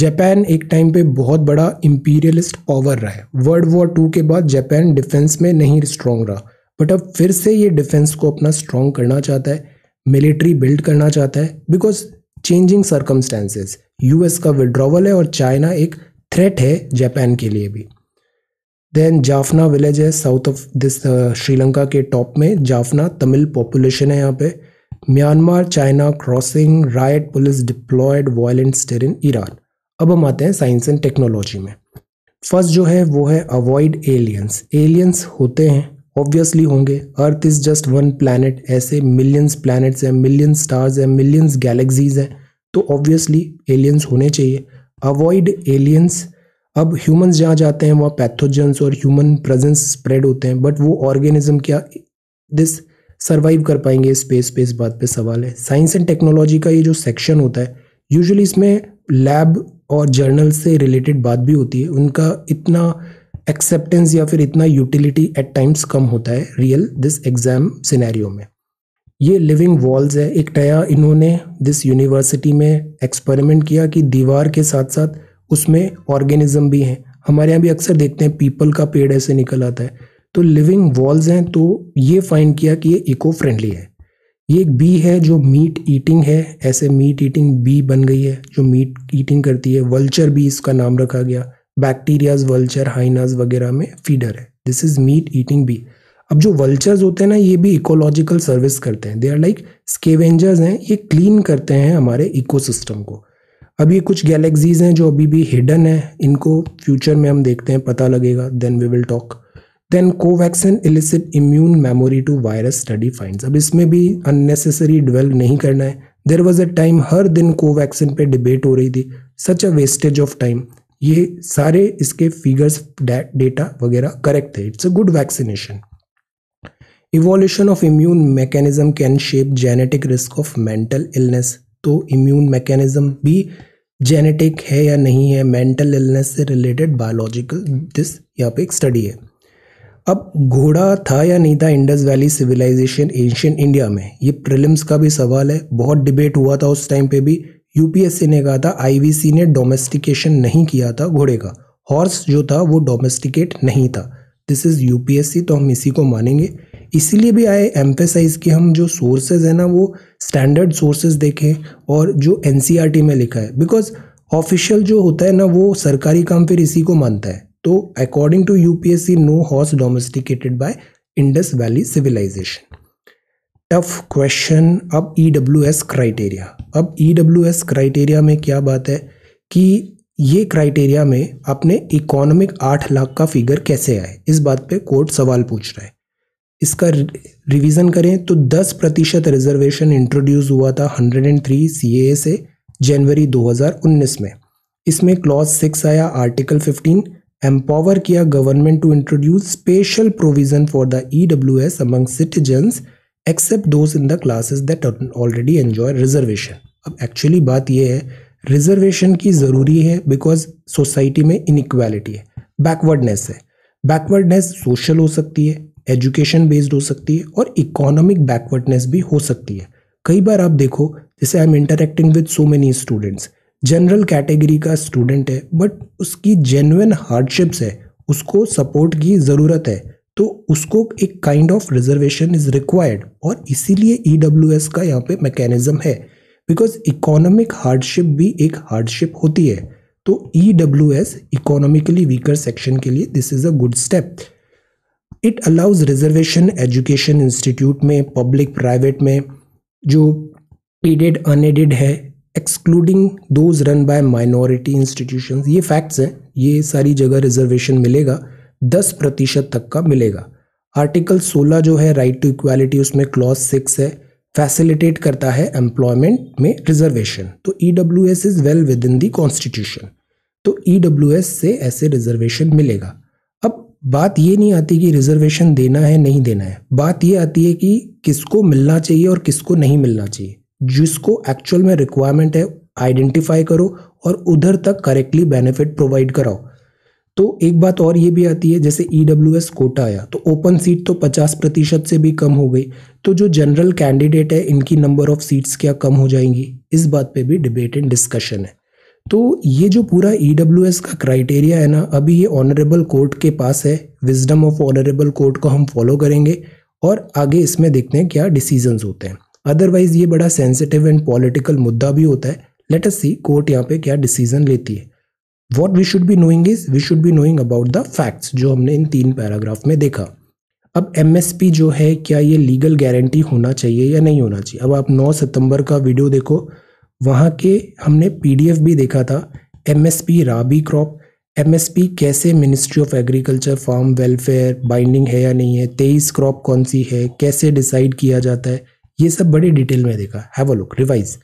A: जापान एक टाइम पे बहुत बड़ा इम्पीरियलिस्ट पावर रहा है वर्ल्ड वॉर टू के बाद जापान डिफेंस में नहीं स्ट्रॉन्ग रहा बट अब फिर से ये डिफेंस को अपना स्ट्रॉन्ग करना चाहता है मिलिट्री बिल्ड करना चाहता है बिकॉज चेंजिंग सर्कमस्टेंसेज यूएस का विड्रॉवल है और चाइना एक थ्रेट है जापान के लिए भी देन जाफना विलेज है साउथ ऑफ दिस श्रीलंका के टॉप में जाफना तमिल पॉपुलेशन है यहाँ पे Myanmar China crossing right police deployed violent stir in Iran अब हम आते हैं साइंस एंड टेक्नोलॉजी में फर्स्ट जो है वो है अवॉइड एलियंस एलियंस होते हैं ऑब्वियसली होंगे earth is just one planet ऐसे मिलियंस प्लानट्स हैं मिलियंस स्टार्स हैं मिलियंस गैलेक्सीज हैं तो ऑब्वियसली एलियंस होने चाहिए अवॉइड एलियंस अब ह्यूमंस जहाँ जाते हैं वहाँ पैथोजेंस और ह्यूमन प्रेजेंस स्प्रेड होते हैं बट वो ऑर्गेनिज्म क्या दिस सर्वाइव कर पाएंगे स्पेस पे इस बात पे सवाल है साइंस एंड टेक्नोलॉजी का ये जो सेक्शन होता है यूजुअली इसमें लैब और जर्नल से रिलेटेड बात भी होती है उनका इतना एक्सेप्टेंस या फिर इतना यूटिलिटी एट टाइम्स कम होता है रियल दिस एग्ज़ाम सिनेरियो में ये लिविंग वॉल्स है एक नया इन्होंने दिस यूनिवर्सिटी में एक्सपेरिमेंट किया कि दीवार के साथ साथ उसमें ऑर्गेनिज्म भी हैं हमारे यहाँ भी अक्सर देखते हैं पीपल का पेड़ ऐसे निकल आता है तो लिविंग वॉल्स हैं तो ये फाइंड किया कि ये इको फ्रेंडली है ये एक बी है जो मीट ईटिंग है ऐसे मीट ईटिंग बी बन गई है जो मीट ईटिंग करती है वल्चर भी इसका नाम रखा गया बैक्टीरियाज वल्चर हाइनाज वगैरह में फीडर है दिस इज़ मीट ईटिंग बी अब जो वल्चर्स होते हैं ना ये भी इकोलॉजिकल सर्विस करते हैं दे आर लाइक स्केवेंजर्स हैं ये क्लीन करते हैं हमारे इकोसिस्टम को अब ये कुछ गैलेक्सीज हैं जो अभी भी हिडन है इनको फ्यूचर में हम देखते हैं पता लगेगा then we will talk then Covaxin elicit immune memory to virus study find अब इसमें भी अननेसेसरी डिवेल्प नहीं करना है देर वॉज अ टाइम हर दिन कोवैक्सिन पे डिबेट हो रही थी such a wastage of time ये सारे इसके फिगर्स डेटा वगैरह करेक्ट थे it's a good vaccination evolution of immune mechanism can shape genetic risk of mental illness तो इम्यून मैकेनिज्म भी जेनेटिक है या नहीं है मेंटल इलनेस से रिलेटेड बायोलॉजिकल दिस यहाँ पे एक स्टडी है अब घोड़ा था या नहीं था Indus valley civilisation Asian India में ये प्रिलिम्स का भी सवाल है बहुत डिबेट हुआ था उस टाइम पे भी यूपीएससी ने कहा था आईवीसी ने डोमेस्टिकेशन नहीं किया था घोड़े का हॉर्स जो था वो डोमेस्टिकेट नहीं था दिस इज़ यूपीएससी तो हम इसी को मानेंगे इसीलिए भी आए एम्फेसाइज कि हम जो सोर्सेज है ना वो स्टैंडर्ड सोर्सेज देखें और जो एन e में लिखा है बिकॉज ऑफिशियल जो होता है ना वो सरकारी काम फिर इसी को मानता है तो according to you know horse domesticated by Indus valley civilisation tough question अब ई डब्ल्यू एस क्राइटेरिया अब ई डब्ल्यू एस क्राइटेरिया में क्या बात है कि ये क्राइटेरिया में आपने इकोनॉमिक आठ लाख का फिगर कैसे आए इस बात पे कोर्ट सवाल पूछ रहा है इसका रिवीजन करें तो 10 प्रतिशत रिजर्वेशन इंट्रोड्यूस हुआ था 103 सीएए से जनवरी 2019 में इसमें क्लॉज सिक्स आया आर्टिकल 15 एम्पावर किया government to introduce special provision for the E W S among citizens except those in the classes that already enjoy reservation अब एक्चुअली बात यह है रिजर्वेशन की ज़रूरी है बिकॉज सोसाइटी में इनक्वालिटी है बैकवर्डनेस है बैकवर्डनेस सोशल हो सकती है एजुकेशन बेस्ड हो सकती है और इकोनॉमिक बैकवर्डनेस भी हो सकती है कई बार आप देखो जैसे I am interacting with so many students general category का स्टूडेंट है बट उसकी जेनुअन हार्डशिप्स है उसको सपोर्ट की ज़रूरत है तो उसको एक kind of reservation is required और इसीलिए ई e का यहाँ पे मैकेनिज़्म है बिकॉज इकोनॉमिक हार्डशिप भी एक हार्डशिप होती है तो E W S economically weaker section के लिए this is a good step it allows reservation education institute में पब्लिक प्राइवेट में जो एडेड अनएडेड है excluding those run by minority institution ये फैक्ट्स हैं ये सारी जगह रिजर्वेशन मिलेगा दस प्रतिशत तक का मिलेगा आर्टिकल सोलह जो है राइट टू इक्वालिटी उसमें क्लॉज सिक्स है फैसिलिटेट करता है एम्प्लॉयमेंट में रिजर्वेशन तो E W S is well within the constitution तो ई डब्ल्यू एस से ऐसे रिजर्वेशन मिलेगा बात ये नहीं आती कि रिजर्वेशन देना है नहीं देना है बात ये आती है कि किसको मिलना चाहिए और किसको नहीं मिलना चाहिए जिसको एक्चुअल में रिक्वायरमेंट है आइडेंटिफाई करो और उधर तक करेक्टली बेनिफिट प्रोवाइड कराओ तो एक बात और ये भी आती है जैसे ई डब्ल्यू एस कोटा आया तो ओपन सीट तो पचास प्रतिशत से भी कम हो गई तो जो जनरल कैंडिडेट है इनकी नंबर ऑफ सीट्स क्या कम हो जाएंगी इस बात पे भी डिबेट एंड डिस्कशन है तो ये जो पूरा ई e का क्राइटेरिया है ना अभी ये ऑनरेबल कोर्ट के पास है विजडम ऑफ ऑनरेबल कोर्ट को हम फॉलो करेंगे और आगे इसमें देखते हैं क्या डिसीजंस होते हैं अदरवाइज ये बड़ा सेंसिटिव एंड पॉलिटिकल मुद्दा भी होता है लेट अस सी कोर्ट यहाँ पे क्या डिसीजन लेती है what we should be knowing is we should be knowing about the facts जो हमने इन तीन पैराग्राफ में देखा अब एम जो है क्या ये लीगल गारंटी होना चाहिए या नहीं होना चाहिए अब आप नौ सितंबर का वीडियो देखो वहाँ के हमने पीडीएफ भी देखा था एमएसपी राबी क्रॉप एमएसपी कैसे ministry of agriculture farm welfare binding है या नहीं है तेईस क्रॉप कौन सी है कैसे डिसाइड किया जाता है ये सब बड़ी डिटेल में देखा हैव अ लुक रिवाइज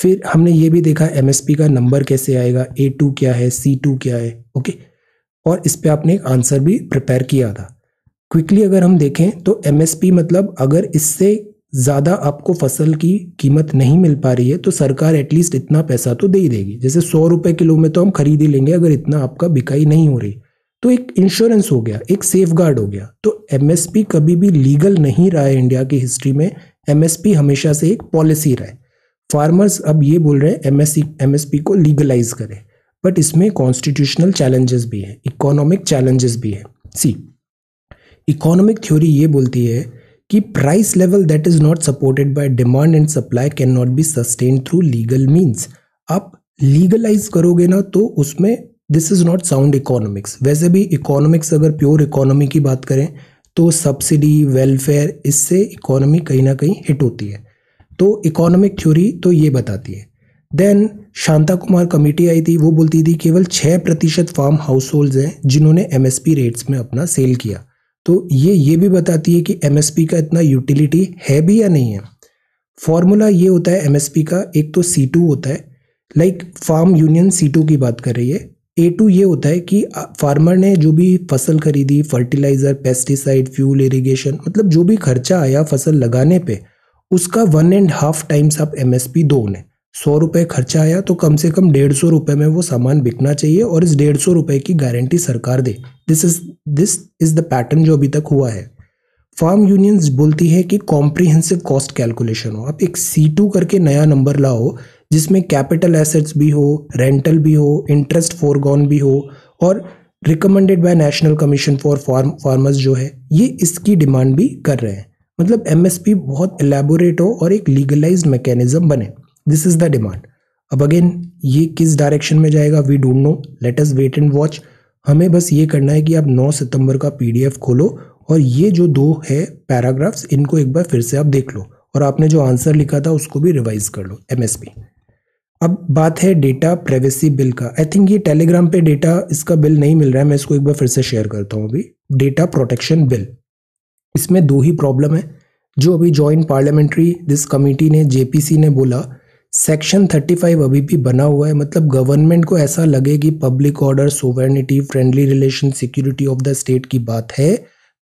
A: फिर हमने ये भी देखा एमएसपी का नंबर कैसे आएगा ए टू क्या है सी टू क्या है ओके और इस पर आपने एक आंसर भी प्रिपेयर किया था क्विकली अगर हम देखें तो एमएसपी मतलब अगर इससे ज़्यादा आपको फसल की कीमत नहीं मिल पा रही है तो सरकार एटलीस्ट इतना पैसा तो दे ही देगी जैसे सौ रुपये किलो में तो हम खरीद ही लेंगे अगर इतना आपका बिकाई नहीं हो रही तो एक इंश्योरेंस हो गया एक सेफ गार्ड हो गया तो एम कभी भी लीगल नहीं रहा है इंडिया की हिस्ट्री में एम हमेशा से एक पॉलिसी रहा है फार्मर्स अब ये बोल रहे हैं एम एस e, को लीगलाइज करें बट इसमें कॉन्स्टिट्यूशनल चैलेंजेस भी हैं इकोनॉमिक चैलेंजेस भी हैं सी इकोनॉमिक थ्योरी ये बोलती है कि price level that is not supported by demand and supply can not be sustain through legal means आप लीगलाइज करोगे ना तो उसमें this is not sound economics वैसे भी इकोनॉमिक्स अगर प्योर इकोनॉमी की बात करें तो सब्सिडी वेलफेयर इससे इकोनॉमी कहीं ना कहीं हिट होती है तो इकोनॉमिक थ्योरी तो ये बताती है देन शांता कुमार कमेटी आई थी वो बोलती थी केवल छः प्रतिशत फार्म हाउस होल्ड्स हैं जिन्होंने एम रेट्स में अपना सेल किया तो ये ये भी बताती है कि एम का इतना यूटिलिटी है भी या नहीं है फॉर्मूला ये होता है एम का एक तो सी टू होता है like farm union C two की बात कर रही है ए टू ये होता है कि फार्मर ने जो भी फसल खरीदी फर्टिलाइज़र पेस्टिसाइड फ्यूल इरिगेशन मतलब जो भी खर्चा आया फसल लगाने पे उसका वन एंड हाफ टाइम्स आप पी दो उन्हें सौ रुपये खर्चा आया तो कम से कम डेढ़ सौ रुपये में वो सामान बिकना चाहिए और इस डेढ़ सौ रुपये की गारंटी सरकार दे this is this is the pattern जो अभी तक हुआ है फार्म यूनियंस बोलती है कि कॉम्प्रिहेंसिव कॉस्ट कैलकुलेशन हो आप एक सी टू करके नया नंबर लाओ जिसमें कैपिटल एसेट्स भी हो रेंटल भी हो इंटरेस्ट फोरगॉन भी हो और recommended by national commission for farm farmers जो है ये इसकी डिमांड भी कर रहे हैं मतलब एमएसपी बहुत एलेबोरेट हो और एक लीगलाइज मैकेनिज्म बने दिस इज द डिमांड अब अगेन ये किस डायरेक्शन में जाएगा we don't know let us wait and watch हमें बस ये करना है कि आप 9 सितंबर का पीडीएफ खोलो और ये जो दो है पैराग्राफ्स इनको एक बार फिर से आप देख लो और आपने जो आंसर लिखा था उसको भी रिवाइज कर लो एमएसपी अब बात है डेटा प्राइवेसी बिल का आई थिंक ये टेलीग्राम पे डेटा इसका बिल नहीं मिल रहा है मैं इसको एक बार फिर से शेयर करता हूँ अभी डेटा प्रोटेक्शन बिल इसमें दो ही प्रॉब्लम है जो अभी जॉइंट पार्लियामेंट्री दिस कमेटी ने जेपीसी ने बोला सेक्शन 35 अभी भी बना हुआ है मतलब गवर्नमेंट को ऐसा लगे कि public order sovereignty friendly relation security of the state की बात है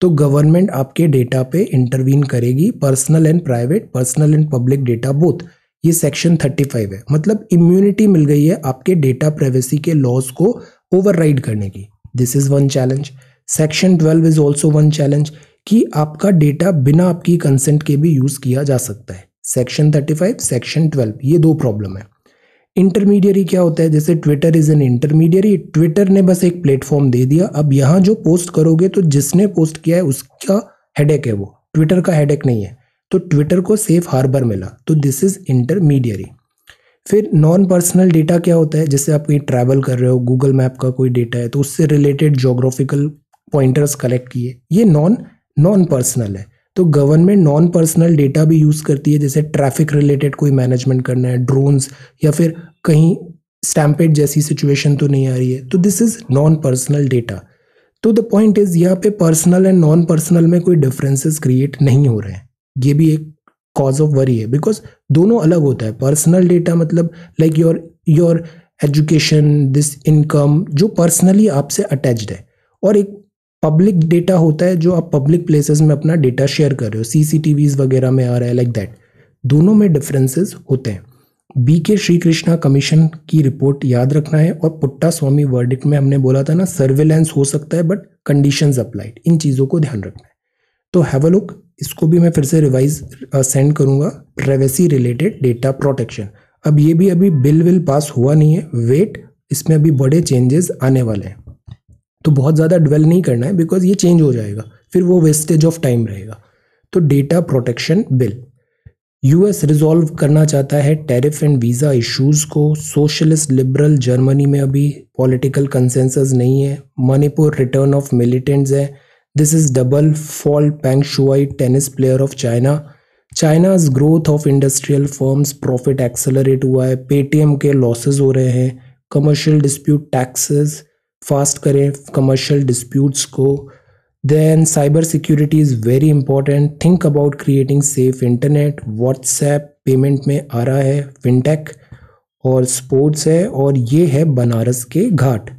A: तो गवर्नमेंट आपके डेटा पे इंटरवीन करेगी personal and private personal and public data both ये सेक्शन 35 है मतलब इम्यूनिटी मिल गई है आपके डेटा प्राइवेसी के लॉज को ओवरराइड करने की this is one challenge section 12 is also one challenge कि आपका डेटा बिना आपकी कंसेंट के भी यूज़ किया जा सकता है सेक्शन 35 सेक्शन 12 ये दो प्रॉब्लम है इंटरमीडियरी क्या होता है जैसे Twitter is an intermediary Twitter ने बस एक प्लेटफॉर्म दे दिया अब यहाँ जो पोस्ट करोगे तो जिसने पोस्ट किया है उसका हेडेक है वो ट्विटर का हेडेक नहीं है तो ट्विटर को सेफ हार्बर मिला तो दिस इज इंटरमीडियरी फिर नॉन पर्सनल डेटा क्या होता है जैसे आप कहीं ट्रैवल कर रहे हो गूगल मैप का कोई डेटा है तो उससे रिलेटेड जोग्राफिकल पॉइंटर्स कलेक्ट किए ये नॉन नॉन पर्सनल है तो गवर्नमेंट नॉन पर्सनल डेटा भी यूज़ करती है जैसे ट्रैफिक रिलेटेड कोई मैनेजमेंट करना है ड्रोन्स या फिर कहीं स्टैम्पेड जैसी सिचुएशन तो नहीं आ रही है तो this is non personal data तो द पॉइंट इज़ यहाँ पे पर्सनल एंड नॉन पर्सनल में कोई डिफरेंसेस क्रिएट नहीं हो रहे हैं ये भी एक कॉज ऑफ वरी है बिकॉज दोनों अलग होता है पर्सनल डेटा मतलब like your your education this income जो पर्सनली आपसे अटैच्ड है और एक पब्लिक डेटा होता है जो आप पब्लिक प्लेसेस में अपना डेटा शेयर कर रहे हो सी वगैरह में आ रहा है लाइक दैट दोनों में डिफरेंसेस होते हैं B K Shri Krishna commission की रिपोर्ट याद रखना है और पुट्टा स्वामी वर्डिक में हमने बोला था ना सर्वेलेंस हो सकता है बट कंडीशंस अप्लाइड इन चीज़ों को ध्यान रखना है तो हैव अ लुक इसको भी मैं फिर से रिवाइज सेंड करूँगा प्राइवेसी रिलेटेड डेटा प्रोटेक्शन अब ये भी अभी बिल विल पास हुआ नहीं है वेट इसमें अभी बड़े चेंजेस आने वाले हैं तो बहुत ज़्यादा डवेल नहीं करना है बिकॉज ये चेंज हो जाएगा फिर वो वेस्टेज ऑफ टाइम रहेगा तो data protection bill US resolve करना चाहता है टैरिफ एंड वीज़ा इश्यूज़ को सोशलिस्ट लिबरल जर्मनी में अभी पॉलिटिकल कंसेंसस नहीं है मणिपुर रिटर्न ऑफ मिलिटेंट्स है this is double fall Peng Shuai tennis player of China China's growth of industrial firms profit accelerate हुआ है पेटीएम के लॉसेज हो रहे हैं कमर्शियल डिस्प्यूट टैक्सेस फास्ट करें कमर्शियल डिस्प्यूट्स को then cyber security is very important think about creating safe internet WhatsApp payment में आ रहा है फिनटेक और स्पोर्ट्स है और ये है बनारस के घाट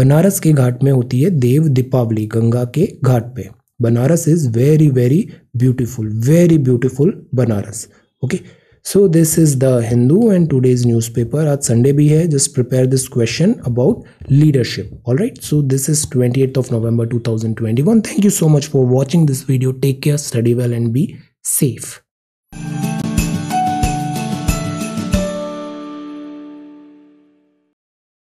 A: बनारस के घाट में होती है देव दीपावली गंगा के घाट पे Banaras is very very beautiful very beautiful Banaras okay okay? So this is the Hindu and today's newspaper. at Sunday bhi hai. Just prepare this question about leadership. Alright. So this is 28th of November 2021. Thank you so much for watching this video. Take care, study well and be safe.